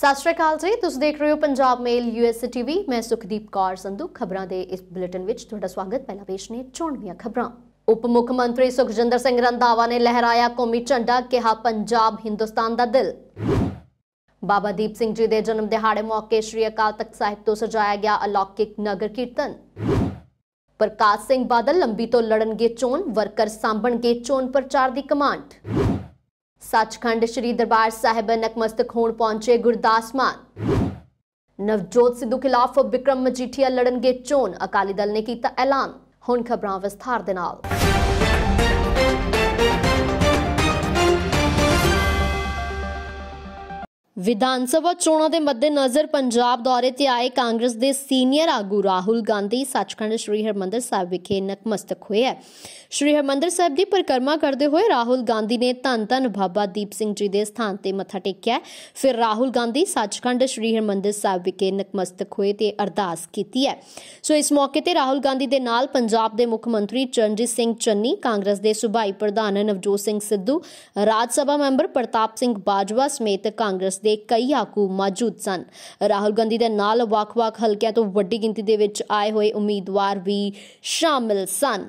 ਸਤਿ ਸ਼੍ਰੀ ਅਕਾਲ ਜੀ ਤੁਸੀਂ ਦੇਖ ਰਹੇ ਹੋ ਪੰਜਾਬ ਮੇਲ ਯੂਐਸ ਟੀਵੀ ਮੈਂ ਸੁਖਦੀਪ ਕੌਰ ਸੰਧੂ ਖਬਰਾਂ ਦੇ ਇਸ ਬੁਲੇਟਿਨ ਵਿੱਚ ਤੁਹਾਡਾ ਸਵਾਗਤ ਪਹਿਲਾ ਪੇਸ਼ ਨੇ ਚੋਣਵੀਆਂ ਖਬਰਾਂ ਉਪ ਮੁੱਖ ਮੰਤਰੀ ਸੁਖਜਿੰਦਰ ਸਿੰਘ ਰੰਧਾਵਾ ਨੇ ਲਹਿਰਾਇਆ ਕੌਮੀ ਝੰਡਾ ਕਿਹਾ ਪੰਜਾਬ ਹਿੰਦੁਸਤਾਨ ਦਾ ਦਿਲ ਬਾਬਾ ਦੀਪ ਸਿੰਘ ਜੀ ਦੇ ਜਨਮ ਦਿਹਾੜੇ ਮੌਕੇ ਸ੍ਰੀ ਅਕਾਲ ਤਖਤ ਸਾਹਿਬ ਤੋਂ ਸਜਾਇਆ ਗਿਆ ਅਲੌਕਿਕ ਨਗਰ ਕੀਰਤਨ ਪ੍ਰਕਾਸ਼ ਸਿੰਘ ਬਾਦਲ ਲੰਬੀ ਤੋਂ ਲੜਨਗੇ ਚੋਣ ਵਰਕਰ ਸਾਂਭਣਗੇ ਚੋਣ ਪ੍ਰਚਾਰ ਦੀ ਕਮਾਂਡ ਸੱਚਖੰਡ ਸ੍ਰੀ ਦਰਬਾਰ ਸਾਹਿਬ ਨਕਮਸਤਕ ਹੋਣ ਪਹੁੰਚੇ ਗੁਰਦਾਸ ਮਾਨ ਨਵਜੋਤ ਸਿੱਧੂ ਖਿਲਾਫ ਵਿਕਰਮ ਮਜੀਠੀਆ ਲੜਨਗੇ ਚੋਣ ਅਕਾਲੀ ਦਲ ਨੇ ਕੀਤਾ ਐਲਾਨ ਹੁਣ ਖਬਰਾਂ ਵਿਸਥਾਰ ਦੇ ਨਾਲ ਵਿਧਾਨ ਸਭਾ ਚੋਣਾਂ ਦੇ ਮੱਦੇਨਜ਼ਰ ਪੰਜਾਬ ਦੌਰੇ ਤੇ ਆਏ ਕਾਂਗਰਸ ਦੇ ਸੀਨੀਅਰ ਆਗੂ ਰਾਹੁਲ ਗਾਂਧੀ ਸੱਚਖੰਡ ਸ੍ਰੀ ਹਰਮੰਦਰ ਸਾਹਿਬ ਵਿਖੇ ਨਤਮਸਤਕ ਹੋਏ ਹੈ ਸ੍ਰੀ ਹਰਮੰਦਰ ਸਾਹਿਬ ਦੀ ਪਰਿਕਰਮਾ ਕਰਦੇ ਹੋਏ ਰਾਹੁਲ ਗਾਂਧੀ ਨੇ ਧੰਨ ਧੰਨ ਬਾਬਾ ਦੀਪ ਸਿੰਘ ਜੀ ਦੇ ਸਥਾਨ ਤੇ ਮੱਥਾ ਟੇਕਿਆ ਫਿਰ ਰਾਹੁਲ ਗਾਂਧੀ ਸੱਚਖੰਡ ਸ੍ਰੀ ਹਰਮੰਦਰ ਸਾਹਿਬ ਵਿਖੇ ਨਤਮਸਤਕ ਹੋਏ ਤੇ ਅਰਦਾਸ ਕੀਤੀ ਹੈ ਸੋ ਇਸ ਮੌਕੇ ਤੇ ਰਾਹੁਲ ਗਾਂਧੀ ਦੇ ਨਾਲ ਪੰਜਾਬ ਦੇ ਮੁੱਖ ਮੰਤਰੀ ਚਰਨਜੀਤ ਸਿੰਘ ਚੰਨੀ ਕਾਂਗਰਸ ਦੇ ਸੁਭਾਈ ਪ੍ਰਧਾਨ ਨਵਜੋਤ ਸਿੰਘ ਸਿੱਧੂ ਰਾਜ ਸਭਾ ਮੈਂਬਰ ਪ੍ਰਤਾਪ ਸਿੰਘ ਬਾਜਵਾ ਸਮੇਤ ਕਾਂਗਰਸ ਦੇ ਕਈ ਆਗੂ ਮੌਜੂਦ ਸਨ ਰਾਹੁਲ ਗਾਂਧੀ ਦੇ ਨਾਲ ਵੱਖ-ਵੱਖ ਹਲਕਿਆਂ ਤੋਂ ਵੱਡੀ ਗਿਣਤੀ ਦੇ ਵਿੱਚ ਆਏ ਹੋਏ ਉਮੀਦਵਾਰ ਵੀ ਸ਼ਾਮਿਲ ਸਨ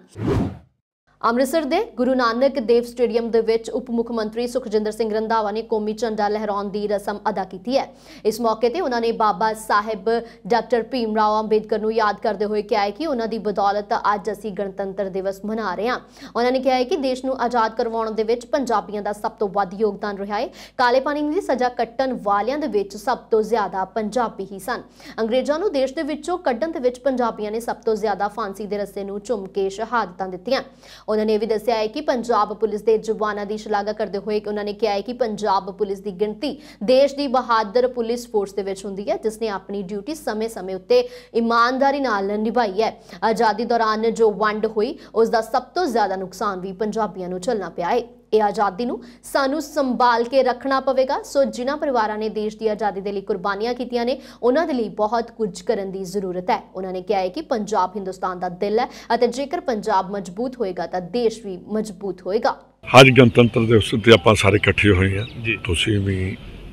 ਅੰਮ੍ਰਿਤਸਰ ਦੇ ਗੁਰੂ ਨਾਨਕ ਦੇਵ ਸਟੇਡੀਅਮ ਦੇ ਵਿੱਚ ਉਪ ਮੁੱਖ ਮੰਤਰੀ ਸੁਖਜਿੰਦਰ ਸਿੰਘ ਰੰਧਾਵਾ ਨੇ ਕੌਮੀ ਝੰਡਾ ਲਹਿਰਾਉਣ ਦੀ ਰਸਮ ਅਦਾ ਕੀਤੀ ਹੈ ਇਸ ਮੌਕੇ ਤੇ ਉਹਨਾਂ ਨੇ ਬਾਬਾ ਸਾਹਿਬ ਡਾਕਟਰ ਭੀਮ ਰਾਓ ਅੰਬੇਦਕਰ ਨੂੰ ਯਾਦ ਕਰਦੇ ਹੋਏ ਕਿਹਾ ਕਿ ਉਹਨਾਂ ਦੀ ਬਦੌਲਤ ਅੱਜ ਅਸੀਂ ਗਣਤੰਤਰ ਦਿਵਸ ਮਨਾ ਰਹੇ ਹਾਂ ਉਹਨਾਂ ਨੇ ਕਿਹਾ ਕਿ ਦੇਸ਼ ਨੂੰ ਆਜ਼ਾਦ ਕਰਵਾਉਣ ਦੇ ਵਿੱਚ ਪੰਜਾਬੀਆਂ ਦਾ ਸਭ ਤੋਂ ਵੱਧ ਯੋਗਦਾਨ ਰਿਹਾ ਹੈ ਕਾਲੇ ਪਾਣੀ ਦੀ ਸਜ਼ਾ ਕੱਟਣ ਵਾਲਿਆਂ ਦੇ ਵਿੱਚ ਸਭ ਤੋਂ ਜ਼ਿਆਦਾ ਪੰਜਾਬੀ ਹੀ ਸਨ ਅੰਗਰੇਜ਼ਾਂ ਨੂੰ ਦੇਸ਼ ਦੇ ਵਿੱਚੋਂ ਕੱਢਣ ਦੇ ਵਿੱਚ ਪੰਜਾਬੀਆਂ ਨੇ ਸਭ ਤੋਂ ਜ਼ਿਆਦਾ ਫਾਂਸੀ ਦੇ ਰਸਤੇ ਨੂੰ ਚੁੰਮ ਕੇ ਸ਼ਹਾਦਤਾਂ ਦਿੱਤੀਆਂ ਉਹਨਾਂ ਨੇ ਵੀ ਦੱਸਿਆ ਹੈ ਕਿ ਪੰਜਾਬ ਪੁਲਿਸ ਦੇ ਜਵਾਨਾਂ ਦੀ ਸ਼ਲਾਘਾ ਕਰਦੇ ਹੋਏ ਕਿ ਉਹਨਾਂ ਨੇ ਕਿਹਾ ਹੈ ਕਿ ਪੰਜਾਬ ਪੁਲਿਸ ਦੀ ਗਿਣਤੀ ਦੇਸ਼ ਦੀ ਬਹਾਦਰ ਪੁਲਿਸ ਫੋਰਸ ਦੇ ਵਿੱਚ ਹੁੰਦੀ ਹੈ ਜਿਸ ਨੇ ਆਪਣੀ ਡਿਊਟੀ ਸਮੇਂ-ਸਮੇਂ ਉੱਤੇ ਇਮਾਨਦਾਰੀ ਨਾਲ ਨਿਭਾਈ ਹੈ ਆਜ਼ਾਦੀ ਦੌਰਾਨ ਜੋ ਵੰਡ ਹੋਈ ਉਸ ਦਾ ਸਭ ਤੋਂ ਜ਼ਿਆਦਾ ਨੁਕਸਾਨ ਵੀ ਪੰਜਾਬੀਆਂ ਨੂੰ ਝੱਲਣਾ ਪਿਆ ਹੈ ਇਹ ਆਜ਼ਾਦੀ ਨੂੰ ਸਾਨੂੰ ਸੰਭਾਲ ਕੇ ਰੱਖਣਾ ਪਵੇਗਾ ਸੋ ਜਿਨ੍ਹਾਂ ਪਰਿਵਾਰਾਂ ਨੇ ਦੇਸ਼ ਦੀ ਆਜ਼ਾਦੀ ਦੇ ਲਈ ਕੁਰਬਾਨੀਆਂ ਕੀਤੀਆਂ ਨੇ ਉਹਨਾਂ ਦੇ ਲਈ ਬਹੁਤ ਕੁਝ ਕਰਨ ਦੀ ਜ਼ਰੂਰਤ ਹੈ ਉਹਨਾਂ ਨੇ ਕਿਹਾ ਹੈ ਕਿ ਪੰਜਾਬ ਹਿੰਦੁਸਤਾਨ ਦਾ ਦਿਲ ਹੈ ਅਤੇ ਜੇਕਰ ਪੰਜਾਬ ਮਜ਼ਬੂਤ ਹੋਏਗਾ ਤਾਂ ਦੇਸ਼ ਵੀ ਮਜ਼ਬੂਤ ਹੋਏਗਾ ਅੱਜ ਗਣਤੰਤਰ ਦੇ ਦਿਵਸ ਤੇ ਆਪਾਂ ਸਾਰੇ ਇਕੱਠੇ ਹੋਏ ਹਾਂ ਤੁਸੀਂ ਵੀ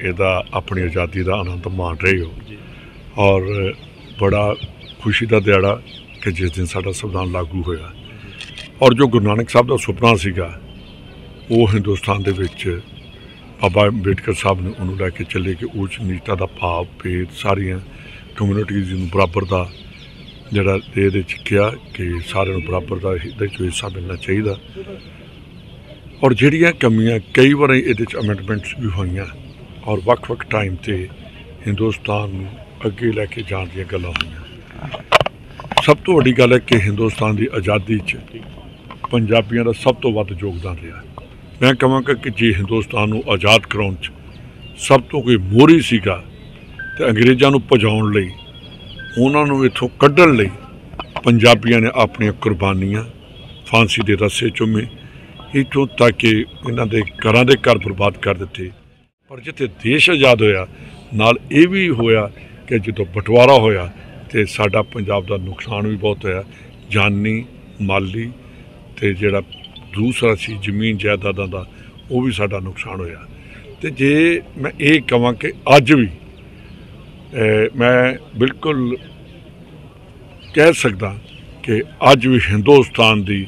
ਇਹਦਾ ਆਪਣੀ ਆਜ਼ਾਦੀ ਦਾ ਆਨੰਦ ਮਾਣ ਰਹੇ ਹੋ ਔਰ ਬੜਾ ਖੁਸ਼ੀ ਦਾ ਦਿਹਾੜਾ ਕਿ ਜਿਸ ਦਿਨ ਸਾਡਾ ਸੰਵਿਧਾਨ ਲਾਗੂ ਹੋਇਆ ਔਰ ਜੋ ਗੁਰੂ ਨਾਨਕ ਸਾਹਿਬ ਦਾ ਸੁਪਨਾ ਸੀਗਾ ਉਹ ਹਿੰਦੁਸਤਾਨ ਦੇ ਵਿੱਚ ਬਾਬਾ ਅੰਬੇਡਕਰ ਸਾਹਿਬ ਨੇ ਉਹਨੂੰ ਲੈ ਕੇ ਚੱਲੇ ਕਿ ਉੱਚ ਨੀਚਤਾ ਦਾ ਭਾਵ ਭੇਦ ਸਾਰੀਆਂ ਕਮਿਊਨਿਟੀਜ਼ ਨੂੰ ਬਰਾਬਰ ਦਾ ਜਿਹੜਾ ਇਹਦੇ ਚ ਕਿਹਾ ਕਿ ਸਾਰਿਆਂ ਨੂੰ ਬਰਾਬਰ ਦਾ ਇਹਦੇ ਚ ਹਿੱਸਾ ਮਿਲਣਾ ਚਾਹੀਦਾ ਔਰ ਜਿਹੜੀਆਂ ਕਮੀਆਂ ਕਈ ਵਾਰ ਇਹਦੇ ਚ ਅਮੈਂਡਮੈਂਟਸ ਵੀ ਹੋਈਆਂ ਔਰ ਵੱਖ-ਵੱਖ ਟਾਈਮ ਤੇ ਹਿੰਦੁਸਤਾਨ ਨੂੰ ਅੱਗੇ ਲੈ ਕੇ ਜਾਣ ਦੀਆਂ ਗੱਲਾਂ ਹੋਈਆਂ ਸਭ ਤੋਂ ਵੱਡੀ ਗੱਲ ਹੈ ਕਿ ਹਿੰਦੁਸਤਾਨ ਦੀ ਆਜ਼ਾਦੀ 'ਚ ਪੰਜਾਬੀਆਂ ਦਾ ਸਭ ਤੋਂ ਵੱਧ ਯੋਗਦਾਨ ਰਿਹਾ ਮੈਂ ਕਹਾਂਗਾ ਕਿ ਜੇ ਹਿੰਦੁਸਤਾਨ ਨੂੰ ਆਜ਼ਾਦ ਕਰਾਉਣ 'ਚ ਸਭ ਤੋਂ ਕੋਈ ਮੋਰੀ ਸੀਗਾ ਤੇ ਅੰਗਰੇਜ਼ਾਂ ਨੂੰ ਭਜਾਉਣ ਲਈ ਉਹਨਾਂ ਨੂੰ ਇੱਥੋਂ ਕੱਢਣ ਲਈ ਪੰਜਾਬੀਆਂ ਨੇ ਆਪਣੀਆਂ ਕੁਰਬਾਨੀਆਂ ਫਾਂਸੀ ਦੇ ਰਸੇ ਚੁੰਮੇ ਇਥੋਂ ਤੱਕ ਕਿ ਇਹਨਾਂ ਦੇ ਘਰਾਂ ਦੇ ਘਰ ਬਰਬਾਦ ਕਰ ਦਿੱਤੇ ਪਰ ਜਿੱਥੇ ਦੇਸ਼ ਆਜ਼ਾਦ ਹੋਇਆ ਨਾਲ ਇਹ ਵੀ ਹੋਇਆ ਕਿ ਜਦੋਂ ਬਟਵਾਰਾ ਹੋਇਆ ਤੇ ਸਾਡਾ ਪੰਜਾਬ ਦਾ ਨੁਕਸਾਨ ਵੀ ਬਹੁਤ ਹੋਇਆ ਜਾਨੀ ਮਾਲੀ ਤੇ ਜਿਹੜਾ ਦੂਸਰਾ ਸੀ ਜ਼ਮੀਨ ਜਾਇਦਾਦਾਂ ਦਾ ਉਹ ਵੀ ਸਾਡਾ ਨੁਕਸਾਨ ਹੋਇਆ ਤੇ ਜੇ ਮੈਂ ਇਹ ਕਹਾਂ ਕਿ ਅੱਜ ਵੀ ਮੈਂ ਬਿਲਕੁਲ ਕਹਿ ਸਕਦਾ ਕਿ ਅੱਜ ਵੀ ਹਿੰਦੁਸਤਾਨ ਦੀ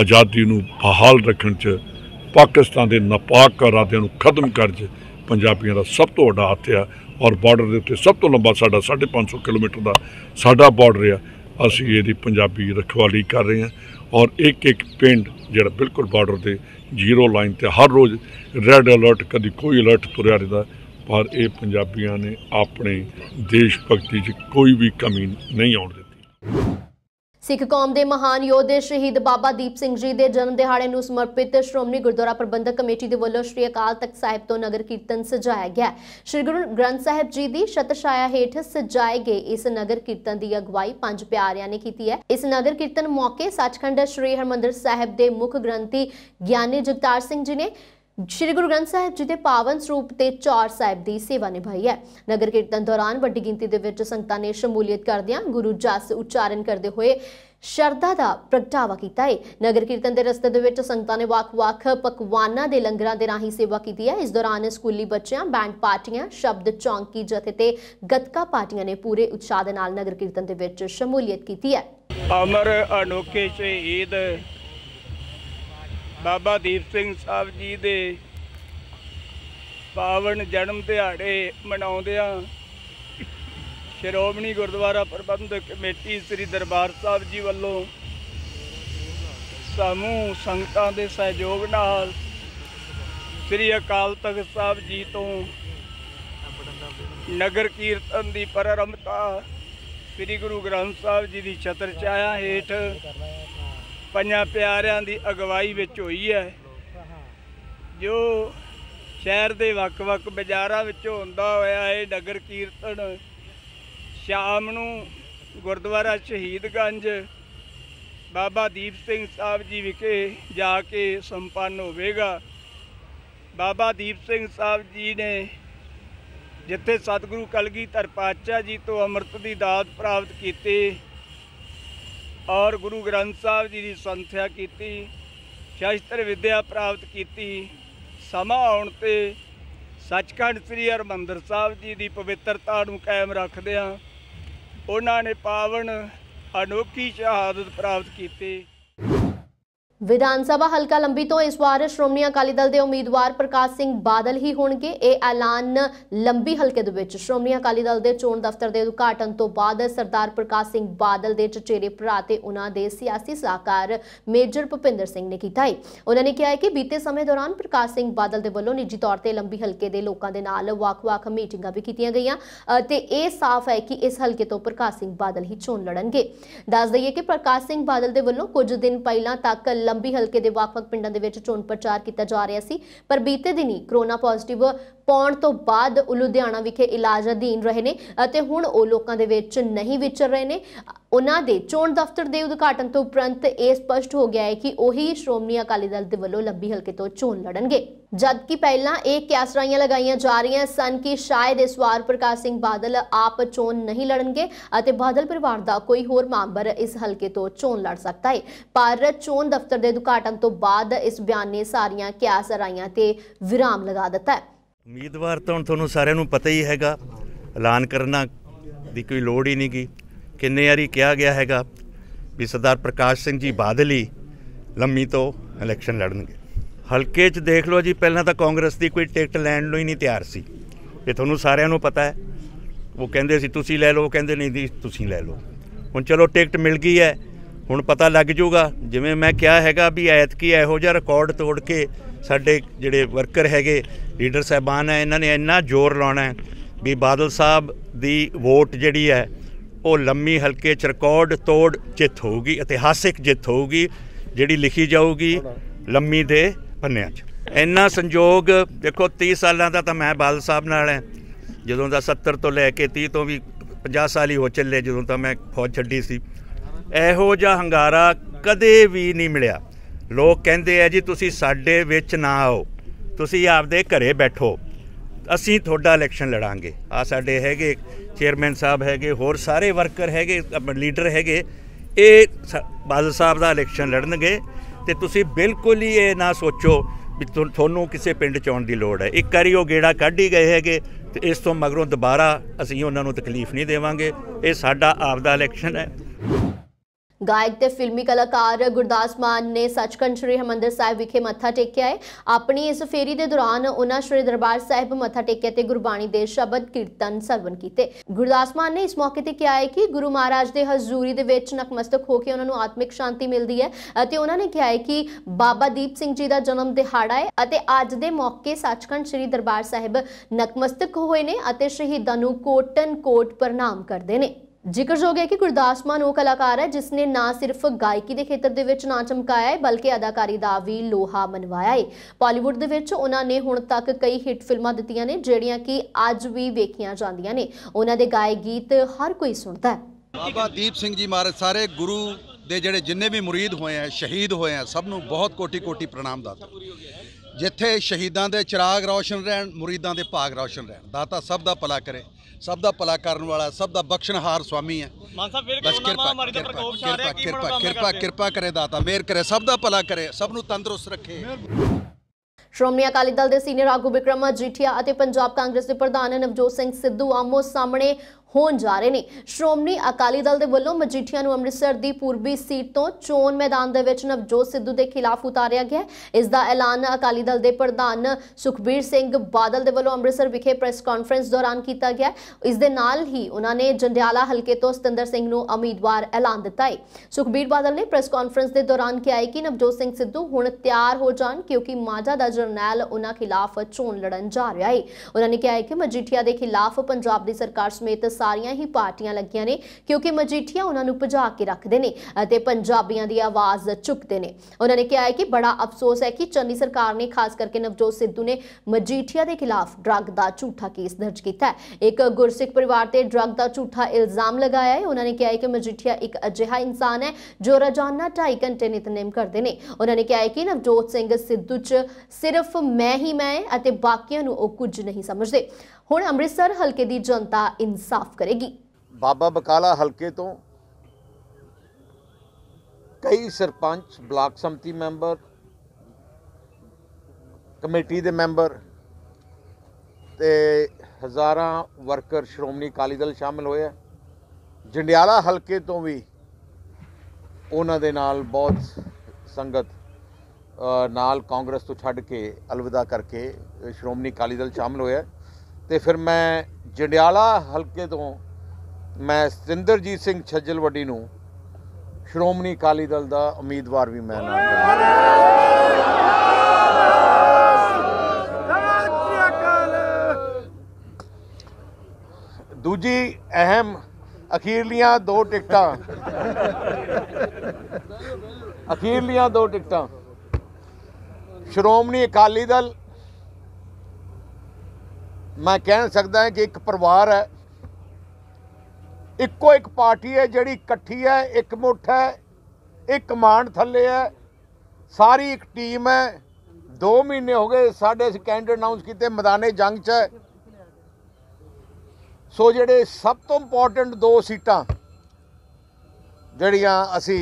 ਆਜ਼ਾਦੀ ਨੂੰ ਬਹਾਲ ਰੱਖਣ 'ਚ ਪਾਕਿਸਤਾਨ ਦੇ ਨਪਾਕ ਇਰਾਦਿਆਂ ਨੂੰ ਖਤਮ ਕਰਨ 'ਚ ਪੰਜਾਬੀਆਂ ਦਾ ਸਭ ਤੋਂ ਵੱਡਾ ਹੱਥ ਆ ਔਰ ਬਾਰਡਰ ਦੇ ਉੱਤੇ ਸਭ ਤੋਂ ਲੰਬਾ ਸਾਡਾ 550 ਕਿਲੋਮੀਟਰ ਦਾ ਸਾਡਾ ਬਾਰਡਰ ਆ ਅਸੀਂ ਇਹਦੀ ਪੰਜਾਬੀ ਰਖਵਾਲੀ ਕਰ ਰਹੇ ਹਾਂ ਔਰ ਇੱਕ ਇੱਕ ਪਿੰਡ ਜਿਹੜਾ ਬਿਲਕੁਲ ਬਾਰਡਰ ਤੇ ਜ਼ੀਰੋ ਲਾਈਨ ਤੇ ਹਰ ਰੋਜ਼ ਰੈੱਡ ਅਲਰਟ ਕਦੀ ਕੋਈ ਅਲਰਟ ਤੁਰਿਆ ਰਿਹਾ ਪਰ ਇਹ ਪੰਜਾਬੀਆਂ ਨੇ ਆਪਣੇ ਦੇਸ਼ ਭਗਤੀ 'ਚ ਕੋਈ ਵੀ ਕਮੀ ਨਹੀਂ ਆਉਣ ਦਿੱਤੀ ਸਿੱਖ ਕੌਮ ਦੇ ਮਹਾਨ ਯੋਧੇ ਸ਼ਹੀਦ ਬਾਬਾ ਦੀਪ ਸਿੰਘ ਜੀ ਦੇ ਜਨਮ ਦਿਹਾੜੇ ਨੂੰ ਸਮਰਪਿਤ ਸ਼੍ਰੋਮਣੀ ਗੁਰਦੁਆਰਾ ਪ੍ਰਬੰਧਕ ਕਮੇਟੀ ਦੇ ਵੱਲੋਂ ਸ਼੍ਰੀ ਅਕਾਲ ਤਖਤ ਸਾਹਿਬ ਤੋਂ ਨਗਰ ਕੀਰਤਨ ਸਜਾਇਆ ਗਿਆ ਸ਼੍ਰੀ ਗੁਰੂ ਗ੍ਰੰਥ ਸਾਹਿਬ ਜੀ ਦੀ ਛਤਛਾਇਆ ਹੇਠ ਸਜਾਏ ਗਏ ਇਸ ਨਗਰ ਕੀਰਤਨ ਦੀ ਅਗਵਾਈ ਪੰਜ ਪਿਆਰਿਆਂ ਨੇ ਕੀਤੀ ਹੈ ਇਸ ਨਗਰ ਕੀਰਤਨ ਮੌਕੇ ਸੱਚਖੰਡ ਸ਼੍ਰੀ ਹਰਮੰਦਰ ਸਾਹਿਬ ਦੇ ਮੁੱਖ ਗ੍ਰੰਥੀ ਗਿਆਨੀ ਜਗਤਾਰ ਸਿੰਘ ਜੀ ਨੇ ਸ਼੍ਰੀ ਗੁਰੂ ਗ੍ਰੰਥ ਸਾਹਿਬ ਜੀ ਦੇ ਪਾਵਨ ਸਰੂਪ ਤੇ ਚਾਰ ਸਾਹਿਬ ਦੀ ਸੇਵਾ ਨਿਭਾਈ ਹੈ ਨਗਰ ਕੀਰਤਨ ਦੌਰਾਨ ਵੱਡੀ ਗਿਣਤੀ ਦੇ ਵਿੱਚ ਸੰਗਤਾਂ ਨੇ ਸ਼ਮੂਲੀਅਤ ਕਰਦਿਆਂ ਗੁਰੂ ਜਸ ਉਚਾਰਨ ਕਰਦੇ ਹੋਏ ਸ਼ਰਧਾ ਦਾ ਪ੍ਰਗਟਾਵਾ ਕੀਤਾ ਹੈ ਨਗਰ ਕੀਰਤਨ ਦੇ ਰਸਤੇ ਦੇ ਵਿੱਚ ਸੰਗਤਾਂ ਨੇ ਵੱਖ-ਵੱਖ ਪਕਵਾਨਾਂ ਦੇ ਲੰਗਰਾਂ ਦੇ ਰਾਹੀਂ ਸੇਵਾ ਕੀਤੀ ਹੈ ਇਸ ਦੌਰਾਨ ਸਕੂਲੀ ਬੱਚਿਆਂ ਬੈਂਡ ਪਾਰਟੀਆਂ ਸ਼ਬਦ ਚੌਂਕੀ ਜਥੇ ਤੇ ਗਤਕਾ ਪਾਰਟੀਆਂ ਨੇ ਪੂਰੇ ਉਤਸ਼ਾਹ ਦੇ ਨਾਲ ਨਗਰ ਕੀਰਤਨ ਦੇ ਵਿੱਚ ਸ਼ਮੂਲੀਅਤ ਕੀਤੀ ਹੈ ਅਮਰ ਅਨੋਖੇ ਸ਼ਹੀਦ ਬਾਬਾ ਦੀਪ ਸਿੰਘ ਸਾਹਿਬ ਜੀ ਦੇ ਪਾਵਨ ਜਨਮ ਦਿਹਾੜੇ ਮਨਾਉਂਦਿਆਂ ਸ਼੍ਰੋਮਣੀ ਗੁਰਦੁਆਰਾ ਪ੍ਰਬੰਧਕ ਕਮੇਟੀ ਸ੍ਰੀ ਦਰਬਾਰ ਸਾਹਿਬ ਜੀ ਵੱਲੋਂ ਸਮੂਹ ਸੰਗਤਾਂ ਦੇ ਸਹਿਯੋਗ ਨਾਲ ਸ੍ਰੀ ਅਕਾਲ ਤਖਤ ਸਾਹਿਬ ਜੀ ਤੋਂ ਨਗਰ ਕੀਰਤਨ ਦੀ ਪ੍ਰਾਰੰਭਤਾ ਸ੍ਰੀ ਗੁਰੂ ਗ੍ਰੰਥ ਸਾਹਿਬ ਜੀ ਦੀ ਛਤਰ ਛਾਇਆ ਹੇਠ ਪੰਜਾਂ ਪਿਆਰਿਆਂ ਦੀ ਅਗਵਾਈ ਵਿੱਚ ਹੋਈ ਹੈ ਜੋ ਸ਼ਹਿਰ ਦੇ ਵੱਖ-ਵੱਖ ਬਾਜ਼ਾਰਾਂ ਵਿੱਚੋਂ ਹੁੰਦਾ ਹੋਇਆ ਇਹ ਨਗਰ ਕੀਰਤਨ ਸ਼ਾਮ ਨੂੰ ਗੁਰਦੁਆਰਾ ਸ਼ਹੀਦਗੰਜ ਬਾਬਾ ਦੀਪ ਸਿੰਘ ਸਾਹਿਬ ਜੀ ਵਿਖੇ ਜਾ ਕੇ ਸੰਪੰਨ ਹੋਵੇਗਾ ਬਾਬਾ ਦੀਪ ਸਿੰਘ ਸਾਹਿਬ ਜੀ ਨੇ ਜਿੱਥੇ ਸਤਿਗੁਰੂ ਕਲਗੀਧਰ ਪਾਤਸ਼ਾਹ ਜੀ ਤੋਂ ਅੰਮ੍ਰਿਤ ਦੀ ਦਾਤ ਪ੍ਰਾਪਤ ਕੀਤੀ ਔਰ ਗੁਰੂ ਗ੍ਰੰਥ ਸਾਹਿਬ ਜੀ ਦੀ ਸੰਥਿਆ ਕੀਤੀ ਸ਼ਾਸਤਰ ਵਿਦਿਆ ਪ੍ਰਾਪਤ ਕੀਤੀ ਸਮਾਂ ਆਉਣ ਤੇ ਸੱਚਖੰਡ ਸ੍ਰੀ ਹਰਮੰਦਰ ਸਾਹਿਬ ਜੀ ਦੀ ਪਵਿੱਤਰਤਾ ਨੂੰ ਕਾਇਮ ਰੱਖਦਿਆਂ ਉਹਨਾਂ ਨੇ ਪਾਵਨ ਅਨੋਖੀ ਸ਼ਹਾਦਤ ਪ੍ਰਾਪਤ ਕੀਤੀ ਵਿਧਾਨ ਸਭਾ ਹਲਕਾ ਲੰਬੀ ਤੋਂ ਇਸ ਵਾਰ ਸ਼੍ਰੋਮਣੀ ਅਕਾਲੀ ਦਲ ਦੇ ਉਮੀਦਵਾਰ ਪ੍ਰਕਾਸ਼ ਸਿੰਘ ਬਾਦਲ ਹੀ ਹੋਣਗੇ ਇਹ ਐਲਾਨ ਲੰਬੀ ਹਲਕੇ ਦੇ ਵਿੱਚ ਸ਼੍ਰੋਮਣੀ ਅਕਾਲੀ ਦਲ ਦੇ ਚੋਣ ਦਫ਼ਤਰ ਦੇ ਉਦਘਾਟਨ ਤੋਂ ਬਾਅਦ ਸਰਦਾਰ ਪ੍ਰਕਾਸ਼ ਸਿੰਘ ਬਾਦਲ ਦੇ ਚਚੇਰੇ ਭਰਾ ਤੇ ਉਹਨਾਂ ਦੇ ਸਿਆਸੀ ਸਲਾਹਕਾਰ ਮੇਜਰ ਭੁਪਿੰਦਰ ਸਿੰਘ ਨੇ ਕੀਤਾ ਹੈ ਉਹਨਾਂ ਨੇ ਕਿਹਾ ਹੈ ਕਿ ਬੀਤੇ ਸਮੇਂ ਦੌਰਾਨ ਪ੍ਰਕਾਸ਼ ਸਿੰਘ ਬਾਦਲ ਦੇ ਵੱਲੋਂ ਨਿੱਜੀ ਤੌਰ ਤੇ ਲੰਬੀ ਹਲਕੇ ਦੇ ਲੋਕਾਂ ਦੇ ਨਾਲ ਵੱਖ-ਵੱਖ ਮੀਟਿੰਗਾਂ ਵੀ ਕੀਤੀਆਂ ਗਈਆਂ ਤੇ ਇਹ ਸਾਫ਼ ਹੈ ਕਿ ਇਸ ਹਲਕੇ ਤੋਂ ਪ੍ਰਕਾਸ਼ ਸਿੰਘ ਬਾਦਲ ਹੀ ਚੋਣ ਲੜਨਗੇ ਦੱਸ ਦਈਏ ਕਿ ਪ੍ਰਕਾਸ਼ ਸਿੰਘ ਬਾਦਲ ਦੇ ਵੱਲੋਂ ਕੁਝ ਦਿਨ ਪਹਿਲਾਂ ਤੱਕ ਲੰਬੀ ਹਲਕੇ ਦੇ ਵੱਖ-ਵੱਖ ਪਿੰਡਾਂ ਦੇ ਵਿੱਚ ਚੋਣ ਪ੍ਰਚਾਰ ਕੀਤਾ ਜਾ ਰਿਹਾ ਸੀ ਪਰ ਬੀਤੇ ਦਿਨੀ ਕਰੋਨਾ ਪੋਜ਼ਿਟਿਵ ਪਾਉਣ ਤੋਂ ਬਾਅਦ ਲੁਧਿਆਣਾ ਵਿਖੇ ਇਲਾਜ ਅਧੀਨ ਰਹੇ ਨੇ ਅਤੇ ਹੁਣ ਉਹ ਲੋਕਾਂ ਦੇ ਵਿੱਚ ਨਹੀਂ ਵਿਚਰ ਰਹੇ ਨੇ ਉਹਨਾਂ ਦੇ ਚੋਣ ਦਫ਼ਤਰ ਦੇ ਉਦਘਾਟਨ ਤੋਂ ਉਪਰੰਤ ਇਹ ਸਪਸ਼ਟ ਹੋ ਗਿਆ ਹੈ ਕਿ ਉਹੀ ਸ਼੍ਰੋਮਣੀ ਅਕਾਲੀ ਦਲ ਦੇ ਵੱਲੋਂ ਲੰਬੀ ਹਲਕੇ ਤੋਂ ਚੋਣ ਲੜਨਗੇ ਜਦਕਿ ਪਹਿਲਾਂ ਇਹ ਕਿਆਸਰਾਈਆਂ ਲਗਾਈਆਂ ਜਾ ਰਹੀਆਂ ਸਨ ਕਿ ਸ਼ਾਇਦ ਇਸ ਵਾਰ ਪ੍ਰਕਾਸ਼ ਸਿੰਘ ਬਾਦਲ ਆਪ ਚੋਣ ਨਹੀਂ ਲੜਨਗੇ ਅਤੇ ਬਾਦਲ ਪਰਿਵਾਰ ਦਾ ਕੋਈ ਹੋਰ ਮੈਂਬਰ ਇਸ ਹਲਕੇ ਤੋਂ ਚੋਣ ਲੜ ਸਕਦਾ ਹੈ ਪਰ ਚੋਣ ਦਫ਼ਤਰ ਦੇ ਉਦਘਾਟਨ ਤੋਂ ਬਾਅਦ ਇਸ ਬਿਆਨ ਨੇ ਸਾਰੀਆਂ ਕਿਆਸਰਾਈਆਂ ਤੇ ਵਿਰਾਮ ਲਗਾ ਦਿੱਤਾ ਹੈ ਉਮੀਦਵਾਰ ਤਾਂ ਹੁਣ ਤੁਹਾਨੂੰ ਸਾਰਿਆਂ ਨੂੰ ਪਤਾ ਹੀ ਹੈਗਾ ਐਲਾਨ ਕਰਨਾ ਦੀ ਕੋਈ ਲੋੜ ਹੀ ਨਹੀਂਗੀ ਕਿੰਨੇ ਵਾਰੀ ਕਿਹਾ ਗਿਆ ਹੈਗਾ ਵੀ ਸਰਦਾਰ ਪ੍ਰਕਾਸ਼ ਸਿੰਘ ਜੀ ਬਾਦਲੀ ਲੰਮੀ ਤੋਂ ਇਲੈਕਸ਼ਨ ਲੜਨਗੇ ਹਲਕੇ 'ਚ ਦੇਖ ਲਓ ਜੀ ਪਹਿਲਾਂ ਤਾਂ ਕਾਂਗਰਸ ਦੀ ਕੋਈ ਟਿਕਟ ਲੈਣ ਨੂੰ ਹੀ ਨਹੀਂ ਤਿਆਰ ਸੀ ਇਹ ਤੁਹਾਨੂੰ ਸਾਰਿਆਂ ਨੂੰ ਪਤਾ ਹੈ ਉਹ ਕਹਿੰਦੇ ਸੀ ਤੁਸੀਂ ਲੈ ਲਓ ਕਹਿੰਦੇ ਨਹੀਂ ਦੀ ਤੁਸੀਂ ਲੈ ਲਓ ਹੁਣ ਚਲੋ ਟਿਕਟ ਮਿਲ ਗਈ ਹੈ ਹੁਣ ਪਤਾ ਲੱਗ ਜਾਊਗਾ ਜਿਵੇਂ ਮੈਂ ਕਿਹਾ ਹੈਗਾ ਵੀ ਐਤਕੀ ਇਹੋ ਜਿਹਾ ਰਿਕਾਰਡ ਤੋੜ ਕੇ ਸਾਡੇ ਜਿਹੜੇ ਵਰਕਰ ਹੈਗੇ ਲੀਡਰ ਸਹਿਬਾਨ ਹੈ ਇਹਨਾਂ ਨੇ ਇੰਨਾ ਜ਼ੋਰ ਲਾਉਣਾ ਹੈ ਵੀ ਬਾਦਲ ਸਾਹਿਬ ਦੀ ਵੋਟ ਜਿਹੜੀ ਹੈ ਉਹ ਲੰਮੀ ਹਲਕੇ ਚ ਰਿਕਾਰਡ ਤੋੜ ਜਿੱਤ ਹੋਊਗੀ ਇਤਿਹਾਸਿਕ ਜਿੱਤ ਹੋਊਗੀ ਜਿਹੜੀ ਲਿਖੀ ਜਾਊਗੀ ਲੰਮੀ ਦੇ ਪੰਨਿਆਂ 'ਚ ਇੰਨਾ ਸੰਯੋਗ ਦੇਖੋ 30 ਸਾਲਾਂ ਦਾ ਤਾਂ ਮੈਂ ਬਾਦਲ ਸਾਹਿਬ ਨਾਲ ਹੈ ਜਦੋਂ ਦਾ 70 ਤੋਂ ਲੈ ਕੇ 30 ਤੋਂ ਵੀ 50 ਸਾਲ ਹੀ ਹੋ ਚੱਲੇ ਜਦੋਂ ਤਾਂ ਮੈਂ ਫੌਜ ਛੱਡੀ ਸੀ ਇਹੋ ਜਿਹਾ ਹੰਗਾਰਾ ਕਦੇ ਵੀ ਨਹੀਂ ਮਿਲਿਆ ਲੋਕ ਕਹਿੰਦੇ ਆ ਜੀ ਤੁਸੀਂ ਸਾਡੇ ਵਿੱਚ ਨਾ ਆਓ ਤੁਸੀਂ ਆਪਦੇ ਘਰੇ ਬੈਠੋ ਅਸੀਂ ਤੁਹਾਡਾ ਇਲੈਕਸ਼ਨ ਲੜਾਂਗੇ ਆ ਸਾਡੇ ਹੈਗੇ ਚੇਅਰਮੈਨ ਸਾਹਿਬ ਹੈਗੇ ਹੋਰ ਸਾਰੇ ਵਰਕਰ ਹੈਗੇ ਲੀਡਰ ਹੈਗੇ ਇਹ ਬਾਦਲ ਸਾਹਿਬ ਦਾ ਇਲੈਕਸ਼ਨ ਲੜਨਗੇ ਤੇ ਤੁਸੀਂ ਬਿਲਕੁਲ ਹੀ ਇਹ ਨਾ ਸੋਚੋ ਵੀ ਤੁਹਾਨੂੰ ਕਿਸੇ ਪਿੰਡ ਚ ਆਉਣ ਦੀ ਲੋੜ ਹੈ ਇੱਕ ਵਾਰੀ ਉਹ ਗੇੜਾ ਕੱਢ ਹੀ ਗਏ ਹੈਗੇ ਤੇ ਇਸ ਤੋਂ ਮਗਰੋਂ ਦੁਬਾਰਾ ਅਸੀਂ ਉਹਨਾਂ ਨੂੰ ਤਕਲੀਫ ਨਹੀਂ ਦੇਵਾਂਗੇ ਇਹ ਸਾਡਾ ਆਪ ਦਾ ਇਲੈਕਸ਼ਨ ਹੈ ਗਾਇਕ ਤੇ ਫਿਲਮੀ ਕਲਾਕਾਰ ਗੁਰਦਾਸ ਮਾਨ ਨੇ ਸੱਚਖੰਡ ਸ੍ਰੀ ਹਮੰਦਰ ਸਾਹਿਬ ਵਿਖੇ ਮੱਥਾ ਟੇਕਿਆ ਹੈ ਆਪਣੀ ਇਸ ਫੇਰੀ ਦੇ ਦੌਰਾਨ ਉਹਨਾਂ ਸ੍ਰੀ ਦਰਬਾਰ ਸਾਹਿਬ ਮੱਥਾ ਟੇਕਿਆ ਤੇ ਗੁਰਬਾਣੀ ਦੇ ਸ਼ਬਦ ਕੀਰਤਨ ਸਰਵਨ ਕੀਤੇ ਗੁਰਦਾਸ ਮਾਨ ਨੇ ਇਸ ਮੌਕੇ ਤੇ ਕਿਹਾ ਹੈ ਕਿ ਗੁਰੂ ਮਹਾਰਾਜ ਦੇ ਹਜ਼ੂਰੀ ਦੇ ਵਿੱਚ ਨਕਮਸਤਕ ਹੋ ਕੇ ਉਹਨਾਂ ਨੂੰ ਆਤਮਿਕ ਸ਼ਾਂਤੀ ਮਿਲਦੀ ਹੈ ਅਤੇ ਉਹਨਾਂ ਨੇ ਕਿਹਾ ਹੈ ਕਿ ਬਾਬਾ ਦੀਪ ਸਿੰਘ ਜੀ ਦਾ ਜਨਮ ਦਿਹਾੜਾ ਹੈ ਅਤੇ ਅੱਜ ਦੇ ਮੌਕੇ ਸੱਚਖੰਡ ਸ੍ਰੀ ਦਰਬਾਰ ਸਾਹਿਬ ਨਕਮਸਤਕ ਹੋਏ ਨੇ ਅਤੇ ਸ਼ਹੀਦਾਂ ਨੂੰ ਕੋਟਨ ਕੋਟ ਪ੍ਰਣਾਮ ਕਰਦੇ ਨੇ ਜ਼ਿਕਰਯੋਗ ਹੈ ਕਿ ਗੁਰਦਾਸ ਮਾਨ ਉਹ ਕਲਾਕਾਰ ਹੈ ਜਿਸ ਨੇ ਨਾ ਸਿਰਫ ਗਾਇਕੀ ਦੇ ਖੇਤਰ ਦੇ ਵਿੱਚ ਨਾ ਚਮਕਾਇਆ ਹੈ ਬਲਕਿ ਅਦਾਕਾਰੀ ਦਾ ਵੀ ਲੋਹਾ ਮਨਵਾਇਆ ਹੈ ਪਾਲੀਵੁੱਡ ਦੇ ਵਿੱਚ ਉਹਨਾਂ ਨੇ ਹੁਣ ਤੱਕ ਕਈ ਹਿੱਟ ਫਿਲਮਾਂ ਦਿੱਤੀਆਂ ਨੇ ਜਿਹੜੀਆਂ ਕਿ ਅੱਜ ਵੀ ਵੇਖੀਆਂ ਜਾਂਦੀਆਂ ਨੇ ਉਹਨਾਂ ਦੇ ਗਾਏ ਗੀਤ ਹਰ ਕੋਈ ਸੁਣਦਾ ਹੈ ਬਾਬਾ ਦੀਪ ਸਿੰਘ ਜੀ ਮਹਾਰਾਜ ਸਾਰੇ ਗੁਰੂ ਦੇ ਜਿਹੜੇ ਜਿੰਨੇ ਵੀ ਮੁਰੀਦ ਹੋਏ ਆ ਸ਼ਹੀਦ ਹੋਏ ਆ ਸਭ ਨੂੰ ਬਹੁਤ ਕੋਟੀ ਕੋਟੀ ਪ੍ਰਣਾਮ ਦਾਤਾ ਜਿੱਥੇ ਸ਼ਹੀਦਾਂ ਦੇ ਚਿਰਾਗ ਰੌਸ਼ਨ ਰਹਿਣ ਮੁਰੀਦਾਂ ਦੇ ਭਾਗ ਰੌਸ਼ਨ ਰਹਿਣ ਦਾਤਾ ਸਭ ਦਾ ਭਲਾ ਕਰੇ ਸਭ ਦਾ ਭਲਾ ਕਰਨ ਵਾਲਾ ਸਭ ਦਾ ਬਖਸ਼ਣਹਾਰ ਸਵਾਮੀ ਹੈ ਮਾਨ ਸਾਹਿਬ ਫਿਰ ਬਸ ਕਰੋਨਾ ਦਾ ਪ੍ਰਕੋਪ ਛਾ ਰਿਹਾ ਕਿਰਪਾ ਕਿਰਪਾ ਕਿਰਪਾ ਕਰੇ ਦਾਤਾ ਮੇਰ ਕਰੇ ਸਭ ਦਾ ਭਲਾ ਕਰੇ ਸਭ ਨੂੰ ਤੰਦਰੁਸਤ ਰੱਖੇ ਸ਼੍ਰੋਮਣੀ ਅਕਾਲੀ ਦਲ ਦੇ ਸੀਨੀਅਰ ਆਗੂ ਵਿਕਰਮਾ ਜੀਠੀਆ ਅਤੇ ਪੰਜਾਬ ਕਾਂਗਰਸ ਦੇ ਪ੍ਰਧਾਨ ਨਵਜੋਤ ਸਿੰਘ ਸਿੱਧੂ ਆਮੋ ਸਾਹਮਣੇ ਹੋਣ ਜਾ ਰਹੇ ਨੇ ਸ਼੍ਰੋਮਣੀ ਅਕਾਲੀ ਦਲ ਦੇ ਵੱਲੋਂ ਮਜੀਠੀਆਂ ਨੂੰ ਅੰਮ੍ਰਿਤਸਰ ਦੀ ਪੂਰਬੀ ਸੀਟ ਤੋਂ ਚੋਣ ਮੈਦਾਨ ਦੇ ਵਿੱਚ ਨਵਜੋਤ ਸਿੱਧੂ ਦੇ ਖਿਲਾਫ ਉਤਾਰਿਆ ਗਿਆ ਇਸ ਦਾ ਐਲਾਨ ਅਕਾਲੀ ਦਲ ਦੇ ਪ੍ਰਧਾਨ ਸੁਖਬੀਰ ਸਿੰਘ ਬਾਦਲ ਦੇ ਵੱਲੋਂ ਅੰਮ੍ਰਿਤਸਰ ਵਿਖੇ ਪ੍ਰੈਸ ਕਾਨਫਰੰਸ ਦੌਰਾਨ ਕੀਤਾ ਗਿਆ ਇਸ ਦੇ ਨਾਲ ਹੀ ਉਹਨਾਂ ਨੇ ਜੰਡਿਆਲਾ ਹਲਕੇ ਤੋਂ ਸਤਿੰਦਰ ਸਿੰਘ ਨੂੰ ਉਮੀਦਵਾਰ ਐਲਾਨ ਦਿੱਤਾ ਹੈ ਸੁਖਬੀਰ ਬਾਦਲ ਨੇ ਪ੍ਰੈਸ ਕਾਨਫਰੰਸ ਦੇ ਦੌਰਾਨ ਕਿਹਾ ਕਿ ਨਵਜੋਤ ਸਿੰਘ ਸਿੱਧੂ ਹੁਣ ਤਿਆਰ ਹੋ ਜਾਣ ਕਿਉਂਕਿ ਮਾਜਾ ਦਾ ਜਰਨੈਲ ਉਹਨਾਂ ਖਿਲਾਫ ਚੋਣ ਲੜਨ ਜਾ ਰਿਹਾ ਹੈ ਉਹਨਾਂ ਨੇ ਕਿਹਾ ਕਿ ਮਜੀਠੀਆ ਦੇ ਖਿਲਾਫ ਪੰਜਾਬ ਦੀ ਸਰਕਾਰ ਸਮੇਤ ਸਾਰੀਆਂ ਹੀ ਪਾਰਟੀਆਂ ਲੱਗੀਆਂ ਨੇ ਕਿਉਂਕਿ ਮਜੀਠੀਆ ਉਹਨਾਂ ਨੂੰ ਭਜਾ ਕੇ ਰੱਖਦੇ ਨੇ ਅਤੇ ਪੰਜਾਬੀਆਂ ਦੀ ਆਵਾਜ਼ ਚੁੱਕਦੇ ਨੇ ਉਹਨਾਂ ਨੇ ਕਿਹਾ ਹੈ ਕਿ ਬੜਾ ਅਫਸੋਸ ਹੈ ਕਿ ਚੰਨੀ ਸਰਕਾਰ ਨੇ ਖਾਸ ਕਰਕੇ ਨਵਜੋਤ ਸਿੱਧੂ ਨੇ ਮਜੀਠੀਆ ਦੇ ਖਿਲਾਫ ਡਰੱਗ ਦਾ ਝੂਠਾ ਕੇਸ ਦਰਜ ਕੀਤਾ ਹੈ ਇੱਕ ਗੁਰਸਿੱਖ ਪਰਿਵਾਰ ਤੇ ਡਰੱਗ ਦਾ ਝੂਠਾ ਇਲਜ਼ਾਮ ਲਗਾਇਆ ਹੈ ਉਹਨਾਂ ਨੇ ਕਿਹਾ ਹੈ ਕਿ ਮਜੀਠੀਆ ਇੱਕ ਅਜਿਹਾ ਇਨਸਾਨ ਹੈ ਜੋ ਰੋਜ਼ਾਨਾ ਢਾਈ ਘੰਟੇ ਨਿਤਨੇਮ ਕਰਦੇ ਨੇ ਉਹਨਾਂ ਨੇ ਕਿਹਾ ਹੈ ਕਿ ਨਵਜੋਤ ਸਿੰਘ ਸਿੱਧੂ 'ਚ ਸਿਰਫ ਮੈਂ ਹੀ ਮੈਂ ਅਤੇ ਬਾਕੀਆਂ ਨੂੰ ਉਹ ਕੁਝ ਨਹੀਂ ਸਮਝਦੇ ਹੁਣ ਅੰਮ੍ਰਿਤਸਰ ਹਲਕੇ ਦੀ ਜਨਤਾ ਇਨਸਾਫ ਕਰੇਗੀ ਬਾਬਾ ਬਕਾਲਾ ਹਲਕੇ ਤੋਂ ਕਈ sarpanch block samiti member committee ਦੇ ਮੈਂਬਰ ਤੇ ਹਜ਼ਾਰਾਂ ਵਰਕਰ ਸ਼੍ਰੋਮਣੀ ਅਕਾਲੀ ਦਲ ਸ਼ਾਮਲ ਹੋਇਆ ਜੰਡਿਆਲਾ ਹਲਕੇ ਤੋਂ ਵੀ ਉਹਨਾਂ ਦੇ ਨਾਲ ਬਹੁਤ ਸੰਗਤ ਨਾਲ ਕਾਂਗਰਸ ਤੋਂ ਛੱਡ ਕੇ ਅਲਵਿਦਾ ਕਰਕੇ ਸ਼੍ਰੋਮਣੀ ਅਕਾਲੀ ਦਲ ਸ਼ਾਮਲ ਹੋਇਆ ਤੇ ਫਿਰ ਮੈਂ ਜੰਡਿਆਲਾ ਹਲਕੇ ਤੋਂ ਮੈਂ ਸਤਿੰਦਰਜੀਤ ਸਿੰਘ ਛੱਜਲਵੱਡੀ ਨੂੰ ਸ਼੍ਰੋਮਣੀ ਅਕਾਲੀ ਦਲ ਦਾ ਉਮੀਦਵਾਰ ਵੀ ਮੈਂ ਨਾਮ ਦੂਜੀ ਅਹਿਮ ਅਖੀਰਲੀਆਂ ਦੋ ਟਿਕਟਾਂ ਅਖੀਰਲੀਆਂ ਦੋ ਟਿਕਟਾਂ ਸ਼੍ਰੋਮਣੀ ਅਕਾਲੀ ਦਲ ਮੈਂ ਕਹਿ ਸਕਦਾ ਕਿ ਇੱਕ ਪਰਿਵਾਰ ਹੈ ਇੱਕੋ ਇੱਕ ਪਾਰਟੀ ਹੈ ਜਿਹੜੀ ਇਕੱਠੀ ਹੈ ਇੱਕ ਮੁੱਠ ਹੈ ਇੱਕ ਕਮਾਂਡ ਥੱਲੇ ਹੈ ਸਾਰੀ ਇੱਕ ਟੀਮ ਹੈ 2 ਮਹੀਨੇ ਹੋ ਗਏ ਸਾਡੇ ਇਸ ਕੈਂਡੀਡੇਟ ਅਨਾਉਂਸ ਕੀਤੇ ਮੈਦਾਨੇ ਜੰਗ 'ਚ ਸੋ ਜਿਹੜੇ ਸਭ ਤੋਂ ਇੰਪੋਰਟੈਂਟ ਦੋ ਸੀਟਾਂ ਜਿਹੜੀਆਂ ਅਸੀਂ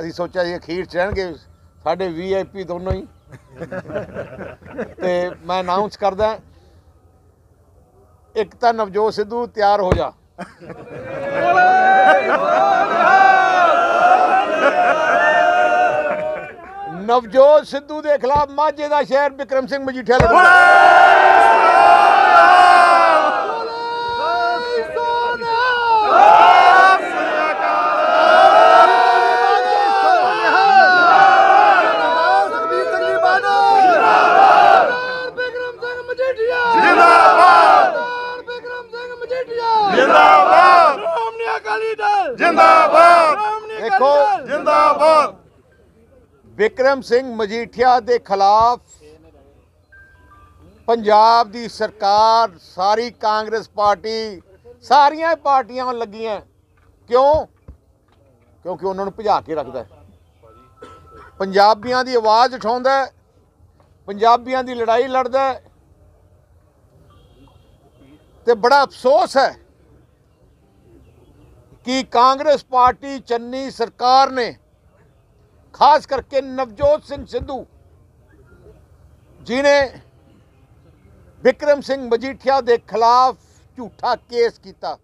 ਅਸੀਂ ਸੋਚਿਆ ਸੀ ਅਖੀਰ 'ਚ ਰਹਿਣਗੇ ਸਾਡੇ ਵੀਆਈਪੀ ਦੋਨੋਂ ਹੀ ਤੇ ਮੈਂ ਅਨਾਉਂਸ ਕਰਦਾ ਇੱਕ ਤਾਂ ਨਵਜੋਤ ਸਿੱਧੂ ਤਿਆਰ ਹੋ ਜਾ ਨਵਜੋਤ ਸਿੱਧੂ ਦੇ ਖਿਲਾਫ ਮਾਝੇ ਦਾ ਸ਼ਹਿਰ ਵਿਕਰਮ ਸਿੰਘ ਮਜੀਠੀਆ ਲੱਗਦਾ ਵਿਕਰਮ ਸਿੰਘ ਮਜੀਠੀਆ ਦੇ ਖਿਲਾਫ ਪੰਜਾਬ ਦੀ ਸਰਕਾਰ ਸਾਰੀ ਕਾਂਗਰਸ ਪਾਰਟੀ ਸਾਰੀਆਂ ਪਾਰਟੀਆਂ ਲੱਗੀਆਂ ਕਿਉਂ ਕਿਉਂਕਿ ਉਹਨਾਂ ਨੂੰ ਭਜਾ ਕੇ ਰੱਖਦਾ ਪੰਜਾਬੀਆਂ ਦੀ ਆਵਾਜ਼ ਉਠਾਉਂਦਾ ਪੰਜਾਬੀਆਂ ਦੀ ਲੜਾਈ ਲੜਦਾ ਤੇ ਬੜਾ ਅਫਸੋਸ ਹੈ ਕਿ ਕਾਂਗਰਸ ਪਾਰਟੀ ਚੰਨੀ ਸਰਕਾਰ ਨੇ ਖਾਸ ਕਰਕੇ ਨਵਜੋਤ ਸਿੰਘ ਸਿੱਧੂ ਜਿਨੇ ਵਿਕਰਮ ਸਿੰਘ ਮਜੀਠੀਆ ਦੇ ਖਿਲਾਫ ਝੂਠਾ ਕੇਸ ਕੀਤਾ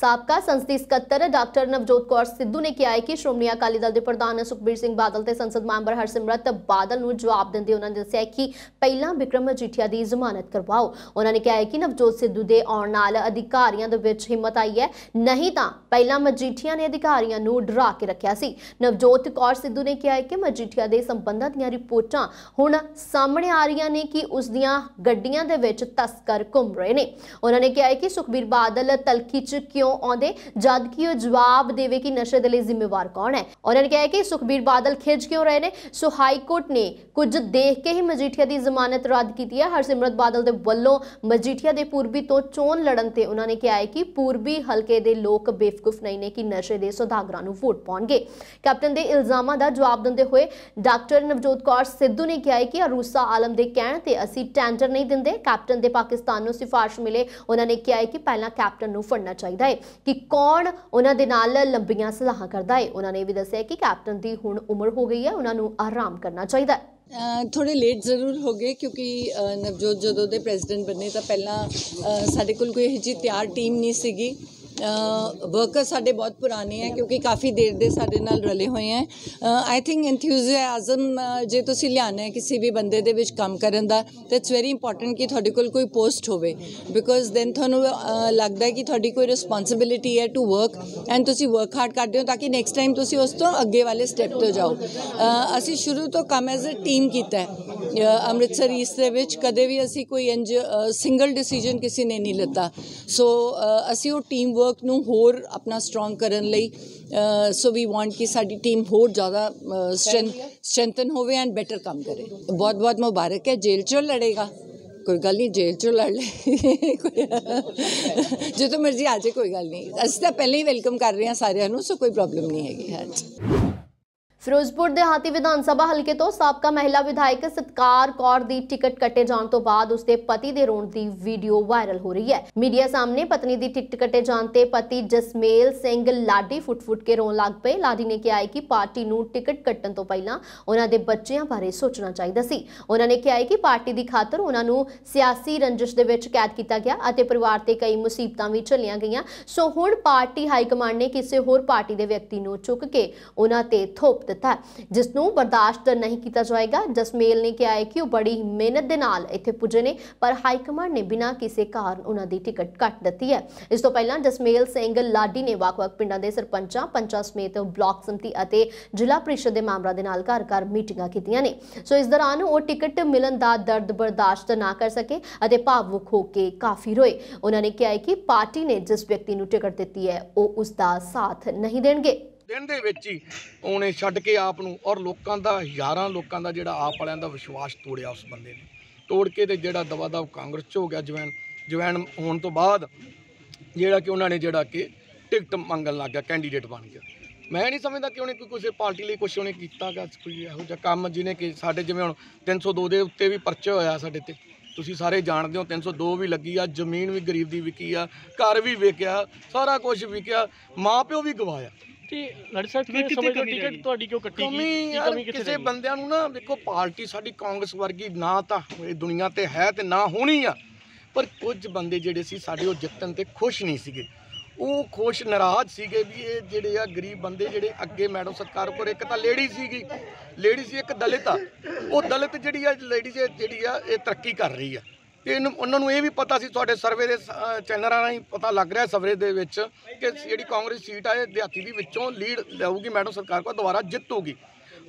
ਸਾਬਕਾ ਸੰਸਦੀ ਸਕੱਤਰ ਡਾਕਟਰ ਨਵਜੋਤ ਕੌਰ ਸਿੱਧੂ ਨੇ ਕਿਹਾ ਹੈ ਕਿ ਸ਼੍ਰੋਮਣੀ ਅਕਾਲੀ ਦਲ ਦੇ ਪ੍ਰਧਾਨ ਸੁਖਬੀਰ ਸਿੰਘ ਬਾਦਲ ਤੇ ਸੰਸਦ ਮੈਂਬਰ ਹਰਸਿਮਰਤ ਬਾਦਲ ਨੂੰ ਜਵਾਬ ਦਿੰਦੇ ਉਹਨਾਂ ਨੇ ਦੱਸਿਆ ਕਿ ਪਹਿਲਾਂ ਵਿਕਰਮ ਮਜੀਠੀਆ ਦੀ ਜ਼ਮਾਨਤ ਕਰਵਾਓ ਉਹਨਾਂ ਨੇ ਕਿਹਾ ਹੈ ਕਿ ਨਵਜੋਤ ਸਿੱਧੂ ਦੇ ਆਉਣ ਨਾਲ ਅਧਿਕਾਰੀਆਂ ਦੇ ਵਿੱਚ ਹਿੰਮਤ ਆਈ ਹੈ ਨਹੀਂ ਤਾਂ ਪਹਿਲਾਂ ਮਜੀਠੀਆ ਨੇ ਅਧਿਕਾਰੀਆਂ ਨੂੰ ਡਰਾ ਕੇ ਰੱਖਿਆ ਸੀ ਨਵਜੋਤ ਕੌਰ ਸਿੱਧੂ ਨੇ ਕਿਹਾ ਹੈ ਕਿ ਮਜੀਠੀਆ ਦੇ ਸੰਬੰਧਾਂ ਦੀਆਂ ਰਿਪੋਰਟਾਂ ਹੁਣ ਸਾਹਮਣੇ ਆ ਰਹੀਆਂ ਨੇ ਕਿ ਉਸ ਦੀਆਂ ਗੱਡੀਆਂ ਦੇ ਵਿੱਚ ਤਸਕਰ ਘੁੰਮ ਰਹੇ ਨੇ ਉਹਨਾਂ ਨੇ ਕਿਹਾ ਹੈ ਕਿ ਸੁਖਬੀਰ ਬਾਦਲ ਤਲਕੀ ਚ ਕਿਉਂ ਆਉਂਦੇ ਜਦ ਕਿ ਉਹ ਜਵਾਬ ਦੇਵੇ ਕਿ ਨਸ਼ੇ ਦੇ ਲਈ ਜ਼ਿੰਮੇਵਾਰ ਕੌਣ ਹੈ ਉਹਨਾਂ ਨੇ ਕਿਹਾ ਕਿ ਸੁਖਬੀਰ ਬਾਦਲ ਖਿੱਚ ਕਿਉਂ ਰਹੇ ਨੇ ਸੋ ਹਾਈ ਕੋਰਟ ਨੇ ਕੁਝ ਦੇਖ ਕੇ ਹੀ ਮਜੀਠੀਆ ਦੀ ਜ਼ਮਾਨਤ ਰੱਦ ਕੀਤੀ ਹੈ ਹਰਸਿਮਰਤ ਬਾਦਲ ਦੇ ਵੱਲੋਂ ਮਜੀਠੀਆ ਦੇ ਪੂਰਬੀ ਤੋਂ ਚੋਣ ਲੜਨ ਤੇ ਉਹਨਾਂ ਨੇ ਕਿਹਾ ਹੈ ਕਿ ਪੂਰਬੀ ਹਲਕੇ ਦੇ ਲੋਕ ਬੇਫਕੂਫ ਨਹੀਂ ਨੇ ਕਿ ਨਸ਼ੇ ਦੇ ਸੁਧਾਗਰਾਂ ਨੂੰ ਵੋਟ ਪਾਉਣਗੇ ਕੈਪਟਨ ਦੇ ਇਲਜ਼ਾਮਾਂ ਦਾ ਜਵਾਬ ਦਿੰਦੇ ਹੋਏ ਡਾਕਟਰ ਨਵਜੋਤ ਕੌਰ ਸਿੱਧੂ ਨੇ ਕਿਹਾ ਹੈ ਕਿ ਅਰੂਸਾ ਆਲਮ ਦੇ ਕਹਿਣ ਤੇ ਅਸੀਂ ਟੈਂਡਰ ਨਹੀਂ ਦਿੰਦੇ ਕੈਪਟਨ ਦੇ ਪਾਕਿਸਤਾਨ ਨੂੰ ਸਿਫਾਰਿਸ਼ ਮਿਲੇ ਉਹਨਾਂ ਨੇ ਕਿਹਾ ਹੈ ਕਿ ਪਹਿਲਾਂ ਕੈਪਟਨ ਨੂੰ ਫੜਨਾ ਚਾਹੀਦਾ ਹੈ ਕਿ ਕੌਣ ਉਹਨਾਂ ਦੇ ਨਾਲ ਲੰਬੀਆਂ ਸਲਾਹਾਂ ਕਰਦਾ ਹੈ ਉਹਨਾਂ ਨੇ ਵੀ ਦੱਸਿਆ ਕਿ ਕੈਪਟਨ ਦੀ ਹੁਣ ਉਮਰ ਹੋ ਗਈ ਹੈ ਉਹਨਾਂ ਨੂੰ ਆਰਾਮ ਕਰਨਾ ਚਾਹੀਦਾ ਹੈ ਥੋੜੇ ਲੇਟ ਜ਼ਰੂਰ ਹੋ ਗਏ ਕਿਉਂਕਿ ਨਵਜੋਤ ਜਦੋਂ ਦੇ ਪ੍ਰੈਜ਼ੀਡੈਂਟ ਬਣੇ ਤਾਂ ਪਹਿਲਾਂ ਸਾਡੇ ਕੋਲ ਕੋਈ ਇਹੋ ਜਿਹੀ ਤਿਆਰ ਟੀਮ ਨਹੀਂ ਸੀਗੀ ਵਰਕਰ ਸਾਡੇ ਬਹੁਤ ਪੁਰਾਣੇ ਆ ਕਿਉਂਕਿ ਕਾਫੀ ਦੇਰ ਦੇ ਸਾਡੇ ਨਾਲ ਰਲੇ ਹੋਏ ਆ ਆਈ ਥਿੰਕ ਐਨਥੂਸੀਆਜ਼ਮ ਜੇ ਤੁਸੀਂ ਲਿਆਣਾ ਹੈ ਕਿਸੇ ਵੀ ਬੰਦੇ ਦੇ ਵਿੱਚ ਕੰਮ ਕਰਨ ਦਾ ਤੇ ਇਟਸ ਵੈਰੀ ਇੰਪੋਰਟੈਂਟ ਕਿ ਤੁਹਾਡੇ ਕੋਲ ਕੋਈ ਪੋਸਟ ਹੋਵੇ ਬਿਕੋਜ਼ ਦੈਨ ਤੁਹਾਨੂੰ ਲੱਗਦਾ ਕਿ ਤੁਹਾਡੀ ਕੋਈ ਰਿਸਪੌਂਸਿਬਿਲਟੀ ਹੈ ਟੂ ਵਰਕ ਐਂਡ ਤੁਸੀਂ ਵਰਕ ਹਾਰਡ ਕਰਦੇ ਹੋ ਤਾਂ ਕਿ ਨੈਕਸਟ ਟਾਈਮ ਤੁਸੀਂ ਉਸ ਤੋਂ ਅੱਗੇ ਵਾਲੇ ਸਟੈਪ ਤੇ ਜਾਓ ਅਸੀਂ ਸ਼ੁਰੂ ਤੋਂ ਕੰਮ ਐਜ਼ ਅ ਟੀਮ ਕੀਤਾ ਹੈ ਅੰਮ੍ਰਿਤਸਰ ਇਸ ਦੇ ਵਿੱਚ ਕਦੇ ਵੀ ਅਸੀਂ ਕੋਈ ਇੰਜ ਸਿੰਗਲ ਡਿਸੀਜਨ ਕਿਸੇ ਨੇ ਨਹੀਂ ਲਿੱਤਾ ਸੋ ਅਸੀਂ ਉਹ ਟੀਮ ਵਰਕ ਨੈਟਵਰਕ ਨੂੰ ਹੋਰ ਆਪਣਾ ਸਟਰੋਂਗ ਕਰਨ ਲਈ ਸੋ ਵੀ ਵਾਂਟ ਕਿ ਸਾਡੀ ਟੀਮ ਹੋਰ ਜ਼ਿਆਦਾ ਸਟਰੈਂਥਨ ਹੋਵੇ ਐਂਡ ਬੈਟਰ ਕੰਮ ਕਰੇ ਬਹੁਤ ਬਹੁਤ ਮੁਬਾਰਕ ਹੈ ਜੇਲ੍ਹ ਚੋਂ ਲੜੇਗਾ ਕੋਈ ਗੱਲ ਨਹੀਂ ਜੇਲ੍ਹ ਚੋਂ ਲੜ ਲੈ ਜਦੋਂ ਮਰਜ਼ੀ ਆ ਜਾਏ ਕੋਈ ਗੱਲ ਨਹੀਂ ਅਸੀਂ ਤਾਂ ਪਹਿਲਾਂ ਹੀ ਵੈਲਕਮ ਕਰ ਰਹੇ ਹਾਂ ਸਾਰਿਆਂ ਨੂੰ ਸੋ ਕੋਈ ਪ੍ਰੋਬਲਮ ਨਹੀਂ ਹੈਗੀ ਹਾਂਜੀ ਫਿਰੋਜ਼ਪੁਰ ਹਾਤੀ ਵਿਧਾਨ ਸਭਾ ਹਲਕੇ ਤੋਂ ਸਾਬਕਾ ਮਹਿਲਾ ਵਿਧਾਇਕ ਸਤਕਾਰ ਕੌਰ ਦੀ ਟਿਕਟ ਕੱਟੇ ਜਾਣ ਤੋਂ ਬਾਅਦ ਉਸਦੇ ਪਤੀ ਦੇ ਰੋਣ ਦੀ ਵੀਡੀਓ ਵਾਇਰਲ ਹੋ ਰਹੀ ਹੈ ਮੀਡੀਆ ਸਾਹਮਣੇ ਪਤਨੀ ਦੀ ਟਿਕਟ ਕੱਟੇ ਜਾਣ ਤੇ ਪਤੀ ਜਸਮੇਲ ਸਿੰਘ ਲਾਡੀ ਫੁੱਟ-ਫੁੱਟ ਕੇ ਰੋਣ ਲੱਗ ਪਏ ਲਾਡੀ ਨੇ ਕਿਹਾ ਕਿ ਪਾਰਟੀ ਨੂੰ ਟਿਕਟ ਕੱਟਣ ਤੋਂ ਪਹਿਲਾਂ ਉਹਨਾਂ ਦੇ ਬੱਚਿਆਂ ਬਾਰੇ ਸੋਚਣਾ ਚਾਹੀਦਾ ਸੀ ਉਹਨਾਂ ਨੇ ਕਿਹਾ ਕਿ ਪਾਰਟੀ ਦੀ ਖਾਤਰ ਉਹਨਾਂ ਨੂੰ ਸਿਆਸੀ ਰੰਜਿਸ਼ ਦੇ ਵਿੱਚ ਕੈਦ ਕੀਤਾ ਗਿਆ ਅਤੇ ਪਰਿਵਾਰ ਤੇ ਕਈ ਮੁਸੀਬਤਾਂ ਵੀ ਝੱਲੀਆਂ ਗਈਆਂ ਸੋ ਹੁਣ ਪਾਰਟੀ ਹਾਈ ਕਮਾਂਡ ਨੇ ਕਿਸੇ ਹੋਰ ਪਾਰਟੀ ਦੇ ਵਿਅਕਤੀ ਨੂੰ ਚੁੱਕ ਕੇ ਉਹਨਾਂ ਤੇ ਥੋਪ ਦਿੱਤਾ ਜਿਸ ਨੂੰ ਬਰਦਾਸ਼ਤ ਨਹੀਂ ਕੀਤਾ ਜਾਏਗਾ ਜਸਮੇਲ ਨੇ ਕਿਹਾ ਹੈ ਕਿ ਉਹ ਬੜੀ ਮਿਹਨਤ ਦੇ ਨਾਲ ਇੱਥੇ ਪੁੱਜੇ ਨੇ ਪਰ ਹਾਈ ਕਮਾਂਡ ਨੇ ਬਿਨਾਂ ਕਿਸੇ ਕਾਰਨ ਉਹਨਾਂ ਦੀ ਟਿਕਟ ਕੱਟ ਦਿੱਤੀ ਹੈ ਇਸ ਤੋਂ ਪਹਿਲਾਂ ਜਸਮੇਲ ਸਿੰਘ ਲਾਡੀ ਨੇ ਵੱਖ-ਵੱਖ ਪਿੰਡਾਂ ਦੇ ਸਰਪੰਚਾਂ ਪੰਚਾਂ ਸਮੇਤ ਬਲਾਕ ਸੰਮਤੀ ਅਤੇ ਜ਼ਿਲ੍ਹਾ ਪ੍ਰੀਸ਼ਦ ਦੇ ਮੈਂਬਰਾਂ ਦੇ ਨਾਲ ਘਰ-ਘਰ ਮੀਟਿੰਗਾਂ ਕੀਤੀਆਂ ਨੇ ਸੋ ਇਸ ਦੌਰਾਨ ਉਹ ਟਿਕਟ ਮਿਲਣ ਦਾ ਦਰਦ ਬਰਦਾਸ਼ਤ ਨਾ ਕਰ ਸਕੇ ਅਤੇ ਭਾਵੁਕ ਹੋ ਕੇ ਕਾਫੀ ਰੋਏ ਉਹਨਾਂ ਨੇ ਕਿਹਾ ਕਿ ਪਾਰਟੀ ਨੇ ਜਿਸ ਵਿਅਕਤੀ ਨੂੰ ਟਿਕਟ ਦਿੱਤੀ ਹੈ ਉਹ ਉਸ ਦਾ ਸਾਥ ਨਹੀਂ ਦੇਣਗੇ ਦਿਨ ਦੇ ਵਿੱਚ ਹੀ ਉਹਨੇ ਛੱਡ ਕੇ ਆਪ ਨੂੰ ਔਰ ਲੋਕਾਂ ਦਾ ਹਜ਼ਾਰਾਂ ਲੋਕਾਂ ਦਾ ਜਿਹੜਾ ਆਪ ਵਾਲਿਆਂ ਦਾ ਵਿਸ਼ਵਾਸ ਤੋੜਿਆ ਉਸ ਬੰਦੇ ਨੇ ਤੋੜ ਕੇ ਤੇ ਜਿਹੜਾ ਦਵਾ ਦਵ ਕਾਂਗਰਸ 'ਚ ਹੋ ਗਿਆ ਜਵੈਨ ਜਵੈਨ ਹੋਣ ਤੋਂ ਬਾਅਦ ਜਿਹੜਾ ਕਿ ਉਹਨਾਂ ਨੇ ਜਿਹੜਾ ਕਿ ਟਿਕਟ ਮੰਗਣ ਲੱਗ ਗਿਆ ਕੈਂਡੀਡੇਟ ਬਣ ਗਿਆ ਮੈਂ ਨਹੀਂ ਸਮਝਦਾ ਕਿ ਉਹਨੇ ਕੋਈ ਕਿਸੇ ਪਾਰਟੀ ਲਈ ਕੁਝ ਉਹਨੇ ਕੀਤਾ ਗਾ ਕੋਈ ਇਹੋ ਜਿਹਾ ਕੰਮ ਜਿਹਨੇ ਕਿ ਸਾਡੇ ਜਿਵੇਂ ਹੁਣ 302 ਦੇ ਉੱਤੇ ਵੀ ਪਰਚੇ ਹੋਇਆ ਸਾਡੇ ਤੇ ਤੁਸੀਂ ਸਾਰੇ ਜਾਣਦੇ ਹੋ 302 ਵੀ ਲੱਗੀ ਆ ਜ਼ਮੀਨ ਵੀ ਗਰੀਬ ਦੀ ਵਿਕੀ ਆ ਘਰ ਵੀ ਵਿਕਿਆ ਸਾਰਾ ਕੁਝ ਵਿਕਿਆ ਮਾਪਿਓ ਵੀ ਗਵਾਇਆ ਤੇ ਲੜੀ ਸਾਹਿਬ ਕਿਵੇਂ ਸਮਝੋ ਟਿਕਟ ਤੁਹਾਡੀ ਕਿਉਂ ਕੱਟੀ ਕਮੀ ਕਿਸੇ ਬੰਦਿਆਂ ਨੂੰ ਨਾ ਦੇਖੋ ਪਾਰਟੀ ਸਾਡੀ ਕਾਂਗਰਸ ਵਰਗੀ ਨਾ ਤਾਂ ਇਹ ਦੁਨੀਆ ਤੇ ਹੈ ਤੇ ਨਾ ਹੋਣੀ ਆ ਪਰ ਕੁਝ ਬੰਦੇ ਜਿਹੜੇ ਸੀ ਸਾਡੇ ਉਹ ਜਿੱਤਣ ਤੇ ਖੁਸ਼ ਨਹੀਂ ਸੀਗੇ ਉਹ ਖੁਸ਼ ਨਾਰਾਜ਼ ਸੀਗੇ ਵੀ ਇਹ ਜਿਹੜੇ ਆ ਗਰੀਬ ਬੰਦੇ ਜਿਹੜੇ ਅੱਗੇ ਮੈਡਮ ਸਰਕਾਰ ਕੋਲ ਇੱਕ ਤਾਂ ਲੇਡੀ ਸੀਗੀ ਲੇਡੀ ਸੀ ਇੱਕ ਦਲਿਤ ਆ ਉਹ ਦਲਿਤ ਜਿਹੜੀ ਆ ਲੇਡੀ ਜਿਹੜੀ ਆ ਇਹ ਤਰੱਕੀ ਕਰ ਰਹੀ ਆ ਤੇ ਇਹਨੂੰ- ਉਹਨਾਂ ਨੂੰ ਇਹ ਵੀ ਪਤਾ ਸੀ ਤੁਹਾਡੇ ਸਰਵੇ ਦੇ ਚੈਨਲਾਂ ਚੈਨਲਾਂ ਹੀ ਪਤਾ ਲੱਗ ਰਿਹਾ ਸਰਵੇ ਦੇ ਵਿੱਚ ਕਿ ਜਿਹੜੀ ਕਾਂਗਰਸ ਸੀਟ ਆ ਇਹ ਦਿਹਾਤੀ ਦੀ ਵਿੱਚੋਂ ਲੀਡ ਲਊਗੀ ਮੈਡਮ ਸਰਕਾਰ ਕੋਲ ਦੁਬਾਰਾ ਜਿੱਤੂਗੀ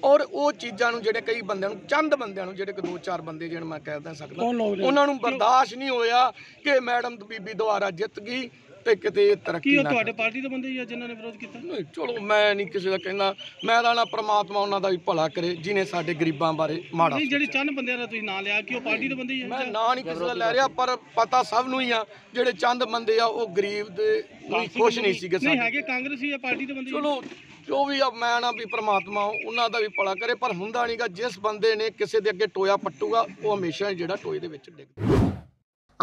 ਔਰ ਉਹ ਚੀਜ਼ਾਂ ਨੂੰ ਜਿਹੜੇ ਕਈ ਬੰਦਿਆਂ ਨੂੰ ਚੰਦ ਬੰਦਿਆਂ ਨੂੰ ਜਿਹੜੇ ਕਿ ਦੋ ਚਾਰ ਬੰਦੇ ਜਿਹਨਾਂ ਮੈਂ ਕਹਿ ਤਾਂ ਸਕਦਾ ਉਹਨਾਂ ਨੂੰ ਬਰਦਾਸ਼ਤ ਨਹੀਂ ਹੋਇਆ ਕਿ ਮੈਡਮ ਬੀਬੀ ਦੁਬਾਰਾ ਜਿੱਤ ਗਈ ਤੇ ਕਿਤੇ ਤਰੱਕੀ ਕੀ ਉਹ ਤੁਹਾਡੇ ਪਾਰਟੀ ਦੇ ਬੰਦੇ ਹੀ ਆ ਜਿਨ੍ਹਾਂ ਨੇ ਵਿਰੋਧ ਕੀਤਾ ਨਹੀਂ, ਚਲੋ ਮੈਂ ਨਹੀਂ ਕਿਸੇ ਦਾ ਕਹਿੰਦਾ ਮੈਂ ਤਾਂ ਨਾ ਪ੍ਰਮਾਤਮਾ ਉਹਨਾਂ ਦਾ ਵੀ ਭਲਾ ਕਰੇ ਜਿਨੇ ਸਾਡੇ ਗਰੀਬਾਂ ਬਾਰੇ ਮਾੜਾ ਨਹੀਂ ਜਿਹੜੇ ਚੰਨ ਬੰਦਿਆਂ ਦਾ ਤੁਸੀਂ ਨਾਂ ਲਿਆ ਕਿ ਉਹ ਪਾਰਟੀ ਦੇ ਬੰਦੇ ਹੀ ਆ ਮੈਂ ਨਾਂ ਨਹੀਂ ਕਿਸੇ ਦਾ ਲੈ ਰਿਹਾ ਪਰ ਪਤਾ ਸਭ ਨੂੰ ਹੀ ਆ ਜਿਹੜੇ ਚੰਦ ਬੰਦੇ ਆ ਉਹ ਗਰੀਬ ਦੇ ਕੋਈ ਖੁਸ਼ ਨਹੀਂ ਸੀਗੇ ਨਹੀਂ ਹੈਗੇ ਕਾਂਗਰਸੀ ਆ ਪਾਰਟੀ ਦੇ ਬੰਦੇ ਹੀ ਆ। ਚਲੋ ਜੋ ਵੀ ਆ ਮੈਂ ਨਾ ਵੀ ਪ੍ਰਮਾਤਮਾ ਉਹਨਾਂ ਦਾ ਵੀ ਭਲਾ ਕਰੇ ਪਰ ਹੁੰਦਾ ਨਹੀਂਗਾ ਜਿਸ ਬੰਦੇ ਨੇ ਕਿਸੇ ਦੇ ਅੱਗੇ ਟੋਇਆ ਪੱਟੂਗਾ ਉਹ ਹਮੇਸ਼ਾ ਜਿਹੜਾ ਟੋਏ ਦੇ ਵਿੱਚ ਡਿੱਗਦਾ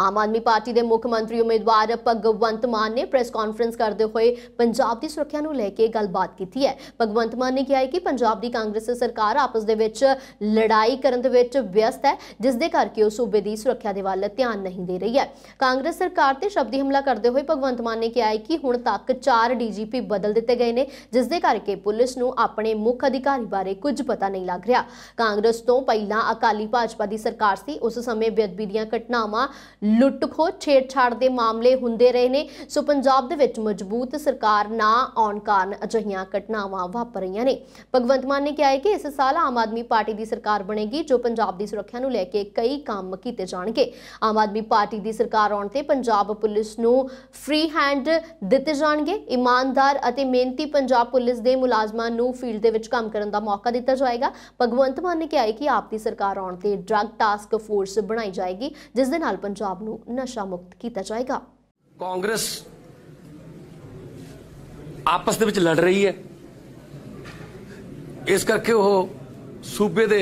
ਆਮ ਆਦਮੀ ਪਾਰਟੀ ਦੇ ਮੁੱਖ ਮੰਤਰੀ ਉਮੀਦਵਾਰ ਭਗਵੰਤ ਮਾਨ ਨੇ ਪ੍ਰੈਸ ਕਾਨਫਰੰਸ ਕਰਦੇ ਹੋਏ ਪੰਜਾਬ ਦੀ ਸੁਰੱਖਿਆ ਨੂੰ ਲੈ ਕੇ ਗੱਲਬਾਤ ਕੀਤੀ ਹੈ ਭਗਵੰਤ ਮਾਨ ਨੇ ਕਿਹਾ ਕਿ ਪੰਜਾਬ ਦੀ ਕਾਂਗਰਸ ਸਰਕਾਰ ਆਪਸ ਦੇ ਵਿੱਚ ਲੜਾਈ ਕਰਨ ਦੇ ਵਿੱਚ ਵਿਅਸਤ ਹੈ ਜਿਸ ਦੇ ਕਰਕੇ ਉਹ ਸੂਬੇ ਦੀ ਸੁਰੱਖਿਆ ਦੇ ਵੱਲ ਧਿਆਨ ਨਹੀਂ ਦੇ ਰਹੀ ਹੈ ਕਾਂਗਰਸ ਸਰਕਾਰ ਤੇ ਸ਼ਬਦੀ ਹਮਲਾ ਕਰਦੇ ਹੋਏ ਭਗਵੰਤ ਮਾਨ ਨੇ ਕਿਹਾ ਕਿ ਹੁਣ ਤੱਕ 4 ਡੀਜੀਪੀ ਬਦਲ ਦਿੱਤੇ ਗਏ ਨੇ ਜਿਸ ਦੇ ਕਰਕੇ ਪੁਲਿਸ ਨੂੰ ਆਪਣੇ ਮੁੱਖ ਅਧਿਕਾਰੀ ਬਾਰੇ ਕੁਝ ਪਤਾ ਨਹੀਂ ਲੱਗ ਰਿਹਾ ਕਾਂਗਰਸ ਤੋਂ ਪਹਿਲਾਂ ਅਕਾਲੀ ਭਾਜਪਾ ਦੀ ਸਰਕਾਰ ਸੀ ਉਸ ਸਮੇਂ ਬੇਅਦਬੀ ਦੀਆਂ ਘਟਨਾਵਾਂ ਲੁੱਟਖੋ ਛੇੜਛਾੜ ਦੇ ਮਾਮਲੇ ਹੁੰਦੇ ਰਹੇ ਨੇ ਸੋ ਪੰਜਾਬ ਦੇ ਵਿੱਚ ਮਜ਼ਬੂਤ ਸਰਕਾਰ ਨਾ ਆਉਣ ਕਾਰਨ ਅਜਿਹੀਆਂ ਘਟਨਾਵਾਂ ਵਾਪਰ ਰਹੀਆਂ ਨੇ ਭਗਵੰਤ ਮਾਨ ਨੇ ਕਿਹਾ ਹੈ ਕਿ ਇਸ ਸਾਲ ਆਮ ਆਦਮੀ ਪਾਰਟੀ ਦੀ ਸਰਕਾਰ ਬਣੇਗੀ ਜੋ ਪੰਜਾਬ ਦੀ ਸੁਰੱਖਿਆ ਨੂੰ ਲੈ ਕੇ ਕਈ ਕੰਮ ਕੀਤੇ ਜਾਣਗੇ ਆਮ ਆਦਮੀ ਪਾਰਟੀ ਦੀ ਸਰਕਾਰ ਆਉਣ ਤੇ ਪੰਜਾਬ ਪੁਲਿਸ ਨੂੰ ਫ੍ਰੀ ਹੈਂਡ ਦਿੱਤੇ ਜਾਣਗੇ ਇਮਾਨਦਾਰ ਅਤੇ ਮਿਹਨਤੀ ਪੰਜਾਬ ਪੁਲਿਸ ਦੇ ਮੁਲਾਜ਼ਮਾਂ ਨੂੰ ਫੀਲਡ ਦੇ ਵਿੱਚ ਕੰਮ ਕਰਨ ਦਾ ਮੌਕਾ ਦਿੱਤਾ ਜਾਏਗਾ ਭਗਵੰਤ ਮਾਨ ਨੇ ਕਿਹਾ ਹੈ ਕਿ ਆਪ ਦੀ ਸਰਕਾਰ ਆਉਣ ਤੇ ਡਰੱਗ ਟਾਸਕ ਫੋਰਸ ਬਣਾਈ ਜਾਏਗੀ ਜਿਸ ਦੇ ਨਾਲ ਪੰਜਾਬ ਪੰਜਾਬ ਨੂੰ ਨਸ਼ਾ ਮੁਕਤ ਕੀਤਾ ਜਾਏਗਾ ਕਾਂਗਰਸ ਆਪਸ ਦੇ ਵਿੱਚ ਲੜ ਰਹੀ ਹੈ ਇਸ ਕਰਕੇ ਉਹ ਸੂਬੇ ਦੇ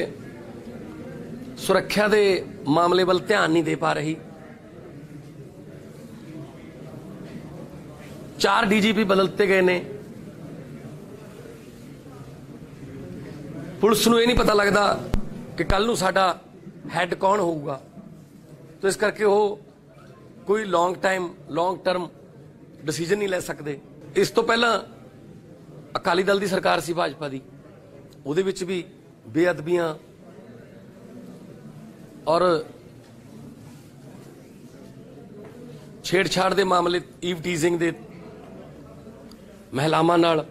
ਸੁਰੱਖਿਆ ਦੇ ਮਾਮਲੇ ਵੱਲ ਧਿਆਨ ਨਹੀਂ ਦੇ ਪਾ ਰਹੀ ਚਾਰ ਡੀਜੀਪੀ ਬਦਲਤੇ ਗਏ ਨੇ ਪੁਲਿਸ ਨੂੰ ਇਹ ਨਹੀਂ ਪਤਾ ਲੱਗਦਾ ਕਿ ਕੱਲ ਨੂੰ ਸਾਡਾ ਹੈੱਡ ਕੌਣ ਹੋਊਗਾ ਤੋਂ ਇਸ ਕਰਕੇ ਉਹ ਕੋਈ long time long term decision ਨਹੀਂ ਲੈ ਸਕਦੇ ਇਸ ਤੋਂ ਪਹਿਲਾਂ ਅਕਾਲੀ ਦਲ ਦੀ ਸਰਕਾਰ ਸੀ ਭਾਜਪਾ ਦੀ ਉਹਦੇ ਵਿੱਚ ਵੀ ਬੇਅਦਬੀਆਂ ਔਰ ਛੇੜਛਾੜ ਦੇ ਮਾਮਲੇ ਈਵ ਟੀਜ਼ਿੰਗ ਦੇ ਮਹਿਲਾਵਾਂ ਨਾਲ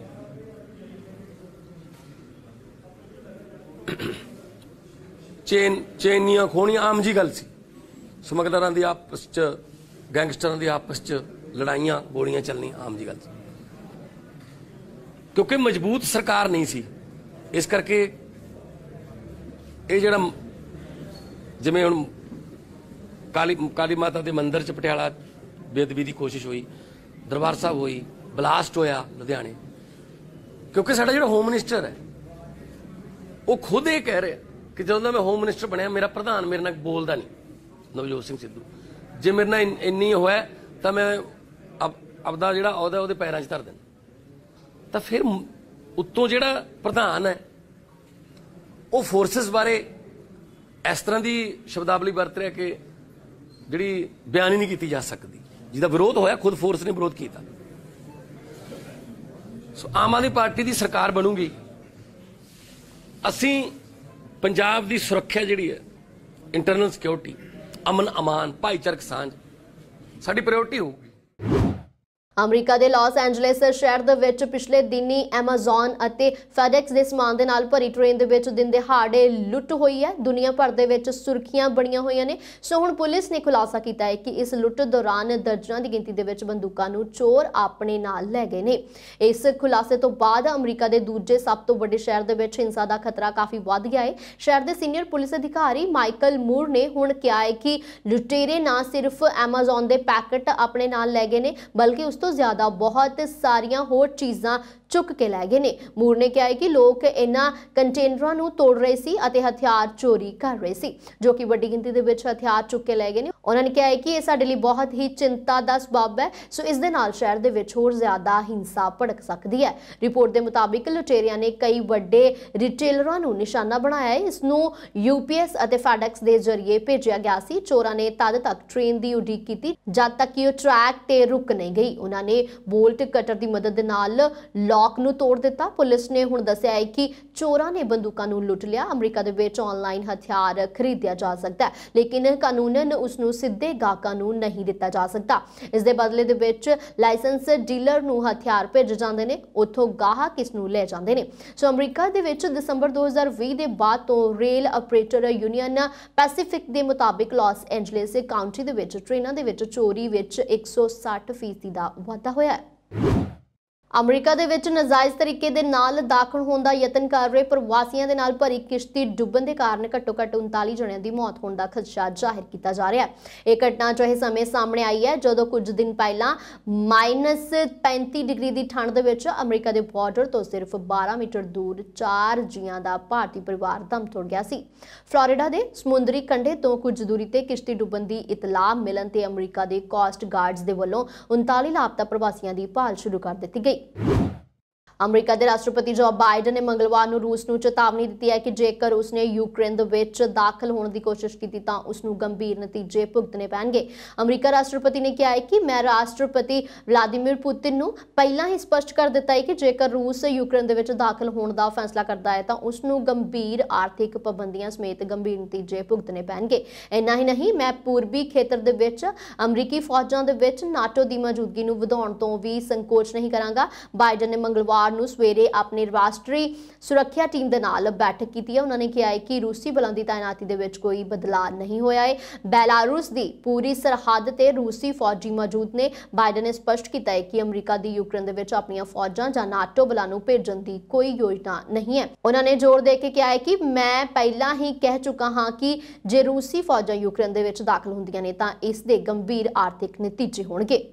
ਚੇਨ ਚੇਨੀਆਂ ਖੋਣੀਆਂ ਆਮ ਜੀ ਗੱਲ ਸੀ ਸਮਗਲਰਾਂ ਦੀ ਆਪਸ 'ਚ ਗੈਂਗਸਟਰਾਂ ਦੀ ਆਪਸ 'ਚ ਲੜਾਈਆਂ ਗੋਲੀਆਂ ਚੱਲਣੀਆਂ ਆਮ ਜੀ ਗੱਲ ਕਿਉਂਕਿ ਮਜ਼ਬੂਤ ਸਰਕਾਰ ਨਹੀਂ ਸੀ ਇਸ ਕਰਕੇ ਇਹ ਜਿਹੜਾ ਜਿਵੇਂ ਹੁਣ ਕਾਲੀ ਕਾਲੀ ਮਾਤਾ ਦੇ ਮੰਦਿਰ 'ਚ ਪਟਿਆਲਾ ਬੇਦਬੀ ਦੀ ਕੋਸ਼ਿਸ਼ ਹੋਈ ਦਰਬਾਰ ਸਾਹਿਬ ਹੋਈ ਬਲਾਸਟ ਹੋਇਆ ਲੁਧਿਆਣੇ ਕਿਉਂਕਿ ਸਾਡਾ ਜਿਹੜਾ ਹੋਮ ਮਿਨਿਸਟਰ ਹੈ ਉਹ ਖੁਦ ਇਹ ਕਹਿ ਰਿਹਾ ਕਿ ਜਦੋਂ ਮੈਂ ਹੋਮ ਮਿਨਿਸਟਰ ਬਣਿਆ ਮੇਰਾ ਪ੍ਰਧਾਨ ਮੇਰੇ ਨਾਲ ਬੋਲਦਾ ਨਹੀਂ ਨਵਜੋਤ ਸਿੰਘ ਸਿੱਧੂ ਜੇ ਮੇਰੇ ਨਾਲ ਇੰਨੀ ਹੋਇਆ ਤਾਂ ਮੈਂ ਆਪਦਾ ਜਿਹੜਾ ਅਹੁਦਾ ਉਹਦੇ ਪੈਰਾਂ 'ਚ ਧਰ ਦੇਣਾ ਤਾਂ ਫਿਰ ਉੱਤੋਂ ਜਿਹੜਾ ਪ੍ਰਧਾਨ ਹੈ ਉਹ ਫੋਰਸਸ ਬਾਰੇ ਇਸ ਤਰ੍ਹਾਂ ਦੀ ਸ਼ਬਦਾਵਲੀ ਵਰਤ ਰਿਹਾ ਕਿ ਜਿਹੜੀ ਬਿਆਨ ਹੀ ਨਹੀਂ ਕੀਤੀ ਜਾ ਸਕਦੀ ਜਿਹਦਾ ਵਿਰੋਧ ਹੋਇਆ ਖੁਦ ਫੋਰਸ ਨੇ ਵਿਰੋਧ ਕੀਤਾ ਸੋ ਆਮ ਆਦਮੀ ਪਾਰਟੀ ਦੀ ਸਰਕਾਰ ਬਣੂਗੀ ਅਸੀਂ ਪੰਜਾਬ ਦੀ ਸੁਰੱਖਿਆ ਜਿਹੜੀ ਹੈ ਇੰਟਰਨਲ ਸਿਕਿਉਰਿਟੀ ਅਮਨ ਅਮਾਨ ਭਾਈਚਾਰਕ ਸਾਂਝ ਸਾਡੀ ਪ੍ਰਾਇੋਰਟੀ ਹੋਊਗੀ ਅਮਰੀਕਾ ਦੇ ਲਾਸ ਐਂਜਲਸ ਸ਼ਹਿਰ ਦੇ ਵਿੱਚ ਪਿਛਲੇ ਦਿਨੀ ਐਮਾਜ਼ਨ ਅਤੇ ਫੈਡੈਕਸ ਦੇ ਸਮਾਨ ਦੇ ਨਾਲ ਭਰੀ ਟ੍ਰੇਨ ਦੇ ਵਿੱਚ ਦਿਨ ਦਿਹਾੜੇ ਲੁੱਟ ਹੋਈ ਹੈ ਦੁਨੀਆ ਭਰ ਦੇ ਵਿੱਚ ਸੁਰਖੀਆਂ ਬਣੀਆਂ ਹੋਈਆਂ ਨੇ ਸੋ ਹੁਣ ਪੁਲਿਸ ਨੇ ਖੁਲਾਸਾ ਕੀਤਾ ਹੈ ਕਿ ਇਸ ਲੁੱਟ ਦੌਰਾਨ ਦਰਜਨਾਂ ਦੀ ਗਿਣਤੀ ਦੇ ਵਿੱਚ ਬੰਦੂਕਾਂ ਨੂੰ ਚੋਰ ਆਪਣੇ ਨਾਲ ਲੈ ਗਏ ਨੇ ਇਸ ਖੁਲਾਸੇ ਤੋਂ ਬਾਅਦ ਅਮਰੀਕਾ ਦੇ ਦੂਜੇ ਸਭ ਤੋਂ ਵੱਡੇ ਸ਼ਹਿਰ ਦੇ ਵਿੱਚ ਹਿੰਸਾ ਦਾ ਖਤਰਾ ਕਾਫੀ ਵੱਧ ਗਿਆ ਹੈ ਸ਼ਹਿਰ ਦੇ ਸੀਨੀਅਰ ਪੁਲਿਸ ਅਧਿਕਾਰੀ ਮਾਈਕਲ ਮੂਰ ਨੇ ਹੁਣ ਕਿਹਾ ਹੈ ਕਿ ਲੁਟੇਰੇ ਨਾ ਸਿਰਫ ਐਮਾਜ਼ਨ ਦੇ ਪੈਕਟ ਆਪਣੇ ਨਾਲ ਲੈ ਗਏ ਨੇ ਬਲਕਿ ਉਸ ਤੋਂ ਜ਼ਿਆਦਾ ਬਹੁਤ ਸਾਰੀਆਂ ਹੋਰ ਚੀਜ਼ਾਂ ਚੁੱਕ ਕੇ ਲੈ ਗਏ ਨੇ ਮੂਰ ਨੇ ਕਿਹਾ ਕਿ ਲੋਕ ਇਹਨਾਂ ਕੰਟੇਨਰਾਂ ਨੂੰ ਤੋੜ ਰਹੇ ਸੀ ਅਤੇ ਹਥਿਆਰ ਚੋਰੀ ਕਰ ਰਹੇ ਸੀ ਜੋ ਕਿ ਵੱਡੀ ਗਿਣਤੀ ਦੇ ਵਿੱਚ ਹਥਿਆਰ ਚੁੱਕ ਕੇ ਲੈ ਗਏ ਨੇ ਉਹਨਾਂ ਨੇ ਕਿਹਾ ਕਿ ਇਹ ਸਾਡੇ ਲਈ ਬਹੁਤ ਹੀ ਚਿੰਤਾ ਦਾ ਸਬਬ ਹੈ ਸੋ ਇਸ ਦੇ ਨਾਲ ਸ਼ਹਿਰ ਦੇ ਵਿੱਚ ਹੋਰ ਜ਼ਿਆਦਾ ਹਿੰਸਾ ਭੜਕ ਸਕਦੀ ਹੈ ਰਿਪੋਰਟ ਦੇ ਮੁਤਾਬਿਕ ਲੁਟੇਰਿਆਂ ਨੇ ਕਈ ਵੱਡੇ ਰਿਟੇਲਰਾਂ ਨੂੰ ਨਿਸ਼ਾਨਾ ਬਣਾਇਆ ਹੈ ਇਸ ਨੂੰ ਯੂਪੀਐਸ ਅਤੇ ਫੈਡੈਕਸ ਦੇ ਜ਼ਰੀਏ ਭੇਜਿਆ ਗਿਆ ਸੀ ਚੋਰਾਂ ਨੇ ਤਦ ਤੱਕ ਟ੍ਰੇਨ ਦੀ ਉਡੀਕ ਕੀਤੀ ਜਦ ਤੱਕ ਕਿ ਉਹ ਟਰੈਕ ਤੇ ਰੁਕ ਨਹੀਂ ਗਈ ਉਹਨਾਂ ਨੇ ਬੋਲਟ ਕਟਰ ਦੀ ਮਦਦ ਦੇ ਨਾਲ ਲੌਕ ਨੂੰ ਤੋੜ ਦਿੱਤਾ ਪੁਲਿਸ ਨੇ ਹੁਣ ਦੱਸਿਆ ਹੈ ਕਿ ਚੋਰਾਂ ਨੇ ਬੰਦੂਕਾਂ ਨੂੰ ਲੁੱਟ ਲਿਆ ਅਮਰੀਕਾ ਦੇ ਵਿੱਚ ਆਨਲਾਈਨ ਹਥਿਆਰ ਖਰੀਦਿਆ ਜਾ ਸਕਦਾ ਹੈ ਲੇਕਿਨ ਕਾਨੂੰਨਨ ਉਸ ਨੂੰ ਸਿੱਧੇ ਗਾਹਕਾਂ ਨੂੰ ਨਹੀਂ ਦਿੱਤਾ ਜਾ ਸਕਦਾ ਇਸ ਦੇ ਬਦਲੇ ਦੇ ਵਿੱਚ ਲਾਇਸੈਂਸ ਡੀਲਰ ਨੂੰ ਹਥਿਆਰ ਭੇਜ ਜਾਂਦੇ ਨੇ ਉੱਥੋਂ ਗਾਹਕ ਇਸ ਨੂੰ ਲੈ ਜਾਂਦੇ ਨੇ ਸੋ ਅਮਰੀਕਾ ਦੇ ਵਿੱਚ ਦਸੰਬਰ 2020 ਦੇ ਬਾਅਦ ਤੋਂ ਰੇਲ ਆਪਰੇਟਰ ਯੂਨੀਅਨ ਪੈਸੀਫਿਕ ਦੇ ਮੁਤਾਬਿਕ ਲਾਸ ਐਂਜਲਸ ਕਾਉਂਟੀ ਦੇ ਵਿੱਚ ਟ੍ਰੇਨਾਂ ਦੇ ਵਿੱਚ ਚੋਰੀ ਵਿੱਚ 160% ਦਾ ਵਾਧਾ ਹੋਇਆ ਹੈ ਅਮਰੀਕਾ ਦੇ ਵਿੱਚ ਨਜਾਇਜ਼ ਤਰੀਕੇ ਦੇ ਨਾਲ ਦਾਖਲ ਹੋਣ ਦਾ ਯਤਨ ਕਰ ਰਹੇ ਪ੍ਰਵਾਸੀਆਂ ਦੇ ਨਾਲ ਭਰੀ ਕਿਸ਼ਤੀ ਡੁੱਬਣ ਦੇ ਕਾਰਨ ਘੱਟੋ-ਘੱਟ 39 ਜਣਿਆਂ ਦੀ ਮੌਤ ਹੋਣ ਦਾ ਖਦਸ਼ਾ ਜ਼ਾਹਿਰ ਕੀਤਾ ਜਾ ਰਿਹਾ ਹੈ ਇਹ ਘਟਨਾ ਜੋ ਇਹ ਸਮੇਂ ਸਾਹਮਣੇ ਆਈ ਹੈ ਜਦੋਂ ਕੁਝ ਦਿਨ ਪਹਿਲਾਂ -35 ਡਿਗਰੀ ਦੀ ਠੰਡ ਦੇ ਵਿੱਚ ਅਮਰੀਕਾ ਦੇ ਬਾਰਡਰ ਤੋਂ ਸਿਰਫ 12 ਮੀਟਰ ਦੂਰ ਚਾਰ ਜੀਆਂ ਦਾ ਭਾਰਤੀ ਪਰਿਵਾਰ ਦਮ ਤੋੜ ਗਿਆ ਸੀ ਫਲੋਰੀਡਾ ਦੇ ਸਮੁੰਦਰੀ ਕੰਢੇ ਤੋਂ ਕੁਝ ਦੂਰੀ ਤੇ ਕਿਸ਼ਤੀ ਡੁੱਬਣ ਦੀ ਇਤਲਾਹ ਮਿਲਣ ਤੇ ਅਮਰੀਕਾ ਦੇ ਕੋਸਟ ਗਾਰਡਸ ਦੇ ਵੱਲੋਂ 39 ਲਾਪਤਾ ਪ੍ਰਵਾਸੀਆਂ ਦੀ ਭਾਲ ਸ਼ੁਰੂ ਕਰ ਦਿੱਤੀ ਗਈ day. ਅਮਰੀਕਾ ਦੇ ਰਾਸ਼ਟਰਪਤੀ ਜੋ ਬਾਈਡਨ ਨੇ ਮੰਗਲਵਾਰ ਨੂੰ ਰੂਸ ਨੂੰ ਚੇਤਾਵਨੀ ਦਿੱਤੀ ਹੈ ਕਿ ਜੇਕਰ ਉਸਨੇ ਯੂਕਰੇਨ ਦੇ ਵਿੱਚ ਦਾਖਲ ਹੋਣ ਦੀ ਕੋਸ਼ਿਸ਼ ਕੀਤੀ ਤਾਂ ਉਸ ਨੂੰ ਗੰਭੀਰ ਨਤੀਜੇ ਭੁਗਤਣੇ ਪੈਣਗੇ ਅਮਰੀਕਾ ਰਾਸ਼ਟਰਪਤੀ ਨੇ ਕਿਹਾ ਹੈ ਕਿ ਮੈਂ ਰਾਸ਼ਟਰਪਤੀ ਵਲਾਦੀਮੀਰ ਪੁਤਿਨ ਨੂੰ ਪਹਿਲਾਂ ਹੀ ਸਪਸ਼ਟ ਕਰ ਦਿੱਤਾ ਹੈ ਕਿ ਜੇਕਰ ਰੂਸ ਯੂਕਰੇਨ ਦੇ ਵਿੱਚ ਦਾਖਲ ਹੋਣ ਦਾ ਫੈਸਲਾ ਕਰਦਾ ਹੈ ਤਾਂ ਉਸ ਨੂੰ ਗੰਭੀਰ ਆਰਥਿਕ ਪਾਬੰਦੀਆਂ ਸਮੇਤ ਗੰਭੀਰ ਨਤੀਜੇ ਭੁਗਤਣੇ ਪੈਣਗੇ ਇੰਨਾ ਹੀ ਨਹੀਂ ਮੈਂ ਪੂਰਬੀ ਖੇਤਰ ਦੇ ਵਿੱਚ ਅਮਰੀਕੀ ਫੌਜਾਂ ਦੇ ਵਿੱਚ ਨਾਟੋ ਦੀ ਮੌਜੂਦਗੀ ਨੂੰ ਵਧਾਉਣ ਤੋਂ ਵੀ ਸੰਕੋਚ ਨਹੀਂ ਕਰਾਂਗਾ ਬਾਈਡਨ ਨੇ ਮੰਗਲਵਾਰ ਨੂੰ ਸਵੇਰੇ ਆਪਣੇ ਰਾਸ਼ਟਰੀ ਸੁਰੱਖਿਆ ਟੀਮ ਦੇ ਨਾਲ ਬੈਠਕ ਕੀਤੀ ਹੈ ਉਹਨਾਂ ਨੇ ਕਿਹਾ ਹੈ ਕਿ ਰੂਸੀ ਬਲਾਂ ਦੀ ਤਾਇਨਾਤੀ ਦੇ ਵਿੱਚ ਕੋਈ ਬਦਲਾਅ ਨਹੀਂ ਹੋਇਆ ਹੈ ਬੈਲਾਰੂਸ ਦੀ ਪੂਰੀ ਸਰਹੱਦ ਤੇ ਰੂਸੀ ਫੌਜੀ ਮੌਜੂਦ ਨੇ ਬਾਈਡਨ ਨੇ ਸਪਸ਼ਟ ਕੀਤਾ ਹੈ ਕਿ ਅਮਰੀਕਾ ਦੀ ਯੂਕਰੇਨ ਦੇ ਵਿੱਚ ਆਪਣੀਆਂ ਫੌਜਾਂ ਜਾਂ ਨਾਟੋ ਬਲਾਂ ਨੂੰ ਭੇਜਣ ਦੀ ਕੋਈ ਯੋਜਨਾ ਨਹੀਂ ਹੈ ਉਹਨਾਂ ਨੇ ਜ਼ੋਰ ਦੇ ਕੇ ਕਿਹਾ ਹੈ ਕਿ ਮੈਂ ਪਹਿਲਾਂ ਹੀ ਕਹਿ ਚੁੱਕਾ ਹਾਂ ਕਿ ਜੇ ਰੂਸੀ ਫੌਜਾਂ ਯੂਕਰੇਨ ਦੇ ਵਿੱਚ ਦਾਖਲ ਹੁੰਦੀਆਂ ਨੇ ਤਾਂ ਇਸ ਦੇ ਗੰਭੀਰ ਆਰਥਿਕ ਨਤੀਜੇ ਹੋਣਗੇ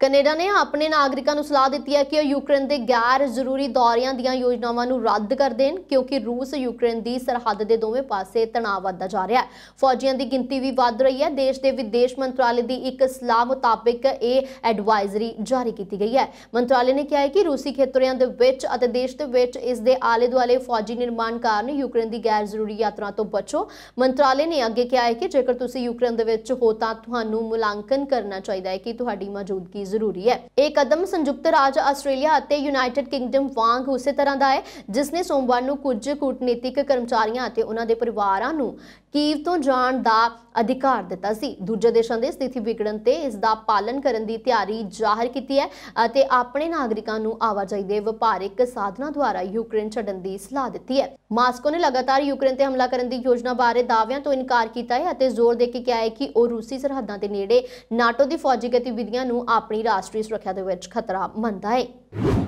ਕੈਨੇਡਾ ਨੇ ਆਪਣੇ ਨਾਗਰਿਕਾਂ ਨੂੰ ਸਲਾਹ ਦਿੱਤੀ ਹੈ ਕਿ ਉਹ ਯੂਕਰੇਨ ਦੇ ਗੈਰ ਜ਼ਰੂਰੀ ਦੌਰਿਆਂ ਦੀਆਂ ਯੋਜਨਾਵਾਂ ਨੂੰ ਰੱਦ ਕਰ ਦੇਣ ਕਿਉਂਕਿ ਰੂਸ ਯੂਕਰੇਨ ਦੀ ਸਰਹੱਦ ਦੇ ਦੋਵੇਂ ਪਾਸੇ ਤਣਾਅ ਵਧਦਾ ਜਾ ਰਿਹਾ ਹੈ ਫੌਜੀਆਂ ਦੀ ਗਿਣਤੀ ਵੀ ਵੱਧ ਰਹੀ ਹੈ ਦੇਸ਼ ਦੇ ਵਿਦੇਸ਼ ਮੰਤਰਾਲੇ ਦੀ ਇੱਕ ਸਲਾਹ ਮੁਤਾਬਕ ਇਹ ਐਡਵਾਈਜ਼ਰੀ ਜਾਰੀ ਕੀਤੀ ਗਈ ਹੈ ਮੰਤਰਾਲੇ ਨੇ ਕਿਹਾ ਹੈ ਕਿ ਰੂਸੀ ਖੇਤਰਿਆਂ ਦੇ ਵਿੱਚ ਅਤੇ ਦੇਸ਼ ਦੇ ਵਿੱਚ ਇਸ ਦੇ ਆਲੇ-ਦੁਆਲੇ ਫੌਜੀ ਨਿਰਮਾਣ ਕਾਰਨ ਯੂਕਰੇਨ ਦੀ ਗੈਰ ਜ਼ਰੂਰੀ ਯਾਤਰਾ ਤੋਂ ਬਚੋ ਮੰਤਰਾਲੇ ਨੇ ਅੱਗੇ ਕਿਹਾ ਹੈ ਕਿ ਜੇਕਰ ਤੁਸੀਂ ਯੂਕਰੇਨ ਦੇ ਵਿੱਚ ਹੋ ਤਾਂ ਤੁਹਾਨੂੰ ਮੁਲਾਂਕਣ ਕਰਨਾ ਚਾਹੀਦਾ ਹੈ ਕਿ ਤੁਹਾਡੀ ਮੌਜੂਦਗੀ ਜ਼ਰੂਰੀ ਹੈ ਇਹ ਕਦਮ ਸੰਯੁਕਤ ਰਾਜ ਆਸਟ੍ਰੇਲੀਆ ਅਤੇ ਯੂਨਾਈਟਿਡ ਕਿੰਗਡਮ ਵਾਂਗ ਉਸੇ ਤਰ੍ਹਾਂ ਦਾ ਹੈ ਜਿਸ ਨੇ ਸੋਮਵਾਰ ਨੂੰ ਕੁਝ ਕੂਟਨੀਤਿਕ ਕਰਮਚਾਰੀਆਂ ਅਤੇ ਉਹਨਾਂ ਦੇ ਪਰਿਵਾਰਾਂ ਨੂੰ ਕੀਵ ਤੋਂ ਜਾਣ ਦਾ ਅਧਿਕਾਰ ਦਿੱਤਾ ਸੀ ਦੂਜੇ ਦੇਸ਼ਾਂ ਦੇ ਸਥਿਤੀ ਵਿਗੜਨ ਤੇ ਇਸ ਦਾ ਪਾਲਣ ਕਰਨ ਦੀ ਤਿਆਰੀ ਜ਼ਾਹਰ ਕੀਤੀ ਹੈ ਅਤੇ ਆਪਣੇ ਨਾਗਰਿਕਾਂ ਨੂੰ ਆਵਾਜਾਈ ਦੇ ਵਪਾਰਕ ਸਾਧਨਾਂ ਦੁਆਰਾ ਯੂਕਰੇਨ ਛੱਡਣ ਦੀ ਸਲਾਹ ਦਿੱਤੀ ਹੈ ਮਾਸਕੋ ਨੇ ਲਗਾਤਾਰ ਯੂਕਰੇਨ ਤੇ ਹਮਲਾ ਕਰਨ ਦੀ ਯੋਜਨਾ ਬਾਰੇ ਦਾਅਵਿਆਂ ਤੋਂ ਇਨਕਾਰ ਕੀਤਾ ਹੈ ਅਤੇ ਜ਼ੋਰ ਦੇ ਕੇ ਕਿਹਾ ਹੈ ਕਿ ਉਹ ਰੂਸੀ ਸਰਹੱਦਾਂ ਦੇ ਨੇੜੇ ਨਾਟੋ ਦੀ ਫੌਜੀ ਗਤੀਵਿਧੀਆਂ ਨੂੰ ਆਪਣੀ ਰਾਸ਼ਟਰੀ ਸੁਰੱਖਿਆ ਦੇ ਵਿੱਚ ਖਤਰਾ ਮੰਨਦਾ ਹੈ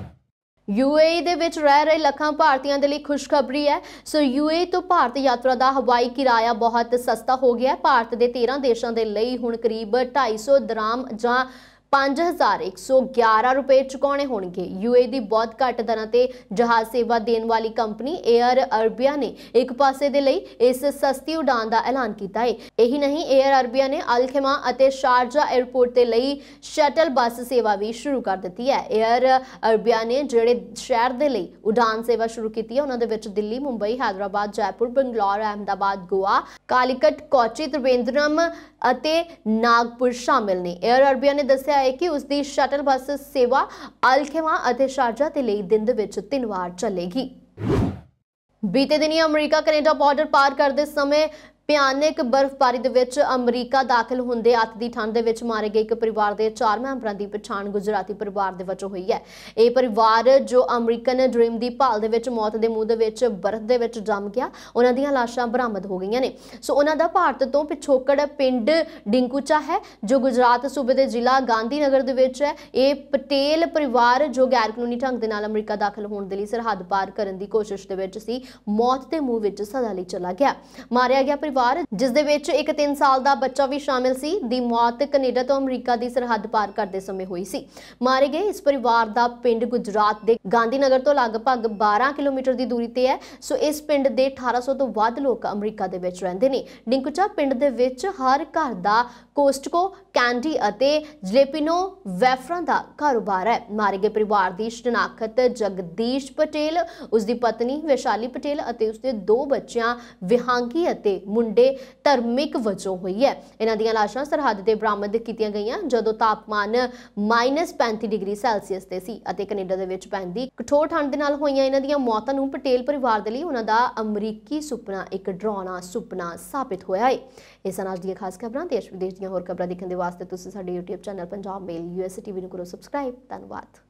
ਯੂਏਈ ਦੇ ਵਿੱਚ ਰਹਿ ਰਹੇ ਲੱਖਾਂ ਭਾਰਤੀਆਂ ਦੇ ਲਈ ਖੁਸ਼ਖਬਰੀ ਹੈ ਸੋ ਯੂਏਈ ਤੋਂ ਭਾਰਤ ਯਾਤਰਾ ਦਾ ਹਵਾਈ ਕਿਰਾਇਆ ਬਹੁਤ ਸਸਤਾ ਹੋ ਗਿਆ ਹੈ ਭਾਰਤ ਦੇ 13 ਦੇਸ਼ਾਂ ਦੇ ਲਈ ਹੁਣ ਕਰੀਬ 250 ਦਰਾਮ ਜਾਂ 5111 ਰੁਪਏ ਚੁਕਾਉਣੇ ਹੋਣਗੇ ਯੂਏ ਦੀ ਬਹੁਤ ਘੱਟ ਦਰਾਂ ਤੇ ਜਹਾਜ਼ ਸੇਵਾ ਦੇਣ ਵਾਲੀ ਕੰਪਨੀ 에ਅਰ ਅਰਬੀਆ ਨੇ ਇੱਕ ਪਾਸੇ ਦੇ ਲਈ ਇਸ ਸਸਤੀ ਉਡਾਨ ਦਾ ਐਲਾਨ ਕੀਤਾ ਹੈ ਇਹੀ ਨਹੀਂ 에ਅਰ ਅਰਬੀਆ ਨੇ ਅਲਖਮਾ ਅਤੇ ਸ਼ਾਰਜਾ 에ਅਰਪੋਰਟ ਤੇ ਲਈ ਸ਼ਟਲ ਬੱਸ ਸੇਵਾ ਵੀ ਸ਼ੁਰੂ ਕਰ ਦਿੱਤੀ ਹੈ 에ਅਰ ਅਰਬੀਆ ਨੇ ਜਿਹੜੇ ਸ਼ਹਿਰ ਦੇ ਲਈ ਉਡਾਨ ਸੇਵਾ ਸ਼ੁਰੂ ਕੀਤੀ ਹੈ ਉਹਨਾਂ ਦੇ ਵਿੱਚ ਦਿੱਲੀ ਮੁੰਬਈ ਹਾਇਦਰਾਬਾਦ ਜੈਪੁਰ ਬੰਗਲੌਰ ਅਹਮਦਾਬਾਦ ਗੋਆ ਕਾਲੀਕਟ ਕੋਚੀ ਤ੍ਰਿਵੇਂਦਰਮ ਅਤੇ ਨਾਗਪੁਰ ਸ਼ਾਮਿਲ ਨੇ 에ਅਰ ਅਰਬੀਆ ਨੇ ਦੱਸਿਆ ਹੈ ਕਿ ਉਸ ਦੀ ਸ਼ਟਲ ਬੱਸ ਸੇਵਾ ਅਲਖੇਮਾ ਅਤੇ ਸ਼ਾਰਜਾ ਤੇ ਲਈ ਦਿਨ ਦੇ ਵਿੱਚ ਤਿੰਨ ਵਾਰ ਚੱਲੇਗੀ ਬੀਤੇ ਦਿਨੀ ਅਮਰੀਕਾ ਕੈਨੇਡਾ ਬਾਰਡਰ ਪਾਰ ਕਰਦੇ ਸਮੇਂ ਭਿਆਨਕ ਬਰਫ਼ਬਾਰੀ ਦੇ ਵਿੱਚ ਅਮਰੀਕਾ ਦਾਖਲ ਹੁੰਦੇ ਅੱਤ ਦੀ ਠੰਡ ਦੇ ਵਿੱਚ ਮਾਰੇ ਗਏ ਇੱਕ ਪਰਿਵਾਰ ਦੇ ਚਾਰ ਮੈਂਬਰਾਂ ਦੀ ਪਛਾਣ ਗੁਜਰਾਤੀ ਪਰਿਵਾਰ ਦੇ ਵਜੋਂ ਹੋਈ ਹੈ ਇਹ ਪਰਿਵਾਰ ਜੋ ਅਮਰੀਕਨ ਡ੍ਰੀਮ ਦੀ ਭਾਲ ਦੇ ਵਿੱਚ ਮੌਤ ਦੇ ਮੂਹ ਦੇ ਵਿੱਚ ਬਰਫ਼ ਦੇ ਵਿੱਚ ਜੰਮ ਗਿਆ ਉਹਨਾਂ ਦੀਆਂ ਲਾਸ਼ਾਂ ਬਰਾਮਦ ਹੋ ਗਈਆਂ ਨੇ ਸੋ ਉਹਨਾਂ ਦਾ ਭਾਰਤ ਤੋਂ ਪਿਛੋਕੜ ਪਿੰਡ ਡਿੰਕੂਚਾ ਹੈ ਜੋ ਗੁਜਰਾਤ ਸੂਬੇ ਦੇ ਜ਼ਿਲ੍ਹਾ ਗਾਂਧੀ ਨਗਰ ਦੇ ਵਿੱਚ ਹੈ ਇਹ ਪਟੇਲ ਪਰਿਵਾਰ ਜੋ ਗੈਰ ਕਾਨੂੰਨੀ ਢੰਗ ਦੇ ਨਾਲ ਅਮਰੀਕਾ ਦਾਖਲ ਹੋਣ ਦੇ ਲਈ ਸਰਹੱਦ ਪਾਰ ਕਰਨ ਦੀ ਕੋਸ਼ਿਸ਼ ਦੇ ਵਿੱਚ ਸੀ ਮੌਤ ਦੇ ਮੂਹ ਵਿੱਚ ਸਦਾ ਲਈ ਚਲਾ ਗਿਆ ਮਾਰਿਆ ਗਿਆ ਪਰਿਵਾਰ ਪਰਿਵਾਰ ਜਿਸ ਦੇ ਵਿੱਚ ਇੱਕ 3 ਸਾਲ ਦਾ ਬੱਚਾ ਵੀ ਸ਼ਾਮਿਲ ਸੀ ਦੀ ਮੌਤ ਕੈਨੇਡਾ ਤੋਂ ਅਮਰੀਕਾ ਦੀ ਸਰਹੱਦ ਪਾਰ ਕਰਦੇ ਸਮੇਂ ਹੋਈ ਸੀ ਮਾਰੇ ਗਏ ਇਸ ਪਰਿਵਾਰ ਦਾ ਪਿੰਡ ਗੁਜਰਾਤ ਦੇ ਗਾਂਧੀਨਗਰ ਤੋਂ ਲਗਭਗ 12 ਕਿਲੋਮੀਟਰ ਦੀ ਦੂਰੀ ਤੇ ਹੈ ਸੋ ਇਸ ਪਿੰਡ ਦੇ 1800 ਤੋਂ ਵੱਧ ਲੋਕ ਅਮਰੀਕਾ ਦੇ ਵਿੱਚ ਰਹਿੰਦੇ ਨੇ ਡਿੰਕੂਚਾ ਪਿੰਡ ਦੇ ਵਿੱਚ ਹਰ ਘਰ ਦਾ ਕੋਸਟਕੋ ਕੈਂਡੀ ਅਤੇ ਜਲੇਪੀਨੋ ਵੈਫਰਾਂ ਦਾ ਕਾਰੋਬਾਰ ਹੈ ਮਾਰੇ ਗਏ ਪਰਿਵਾਰ ਦੀ ਸ਼ਨਾਖਤ ਜਗਦੀਸ਼ ਪਟੇਲ ਉਸ ਦੀ ਪਤਨੀ ਵਿਸ਼ਾਲੀ ਪਟੇਲ ਅਤੇ ਉਸ ਦੇ ਦੋ ਬੱਚਿਆਂ ਵਿਹਾਂਗੀ ਅਤੇ ਮੁੰਡਾ ਮੁੰਡੇ ਧਰਮਿਕ ਵਜੋਂ ਹੋਈ ਹੈ ਇਹਨਾਂ ਦੀਆਂ ਲਾਸ਼ਾਂ ਸਰਹੱਦ ਤੇ ਬਰਾਮਦ ਕੀਤੀਆਂ ਗਈਆਂ ਜਦੋਂ ਤਾਪਮਾਨ -35 ਡਿਗਰੀ ਸੈਲਸੀਅਸ ਤੇ ਸੀ ਅਤੇ ਕੈਨੇਡਾ ਦੇ ਵਿੱਚ ਪੈਂਦੀ ਕਠੋਰ ਠੰਡ ਦੇ ਨਾਲ ਹੋਈਆਂ ਇਹਨਾਂ ਦੀਆਂ ਮੌਤਾਂ ਨੂੰ ਪਟੇਲ ਪਰਿਵਾਰ ਦੇ ਲਈ ਉਹਨਾਂ ਦਾ ਅਮਰੀਕੀ ਸੁਪਨਾ ਇੱਕ ਡਰਾਉਣਾ ਸੁਪਨਾ ਸਾਬਿਤ ਹੋਇਆ ਹੈ ਇਸ ਅਨਾਜ ਦੀਆਂ ਖਾਸ ਖਬਰਾਂ ਦੇਸ਼ ਵਿਦੇਸ਼ ਦੀਆਂ ਹੋਰ ਖਬਰਾਂ ਦੇਖਣ ਦੇ ਵਾਸਤੇ ਤੁਸੀਂ ਸਾਡੇ YouTube channel Punjab mail US TV ਨੂੰ ਕਰੋ ਸਬਸਕ੍ਰਾਈਬ ਧੰਨਵਾਦ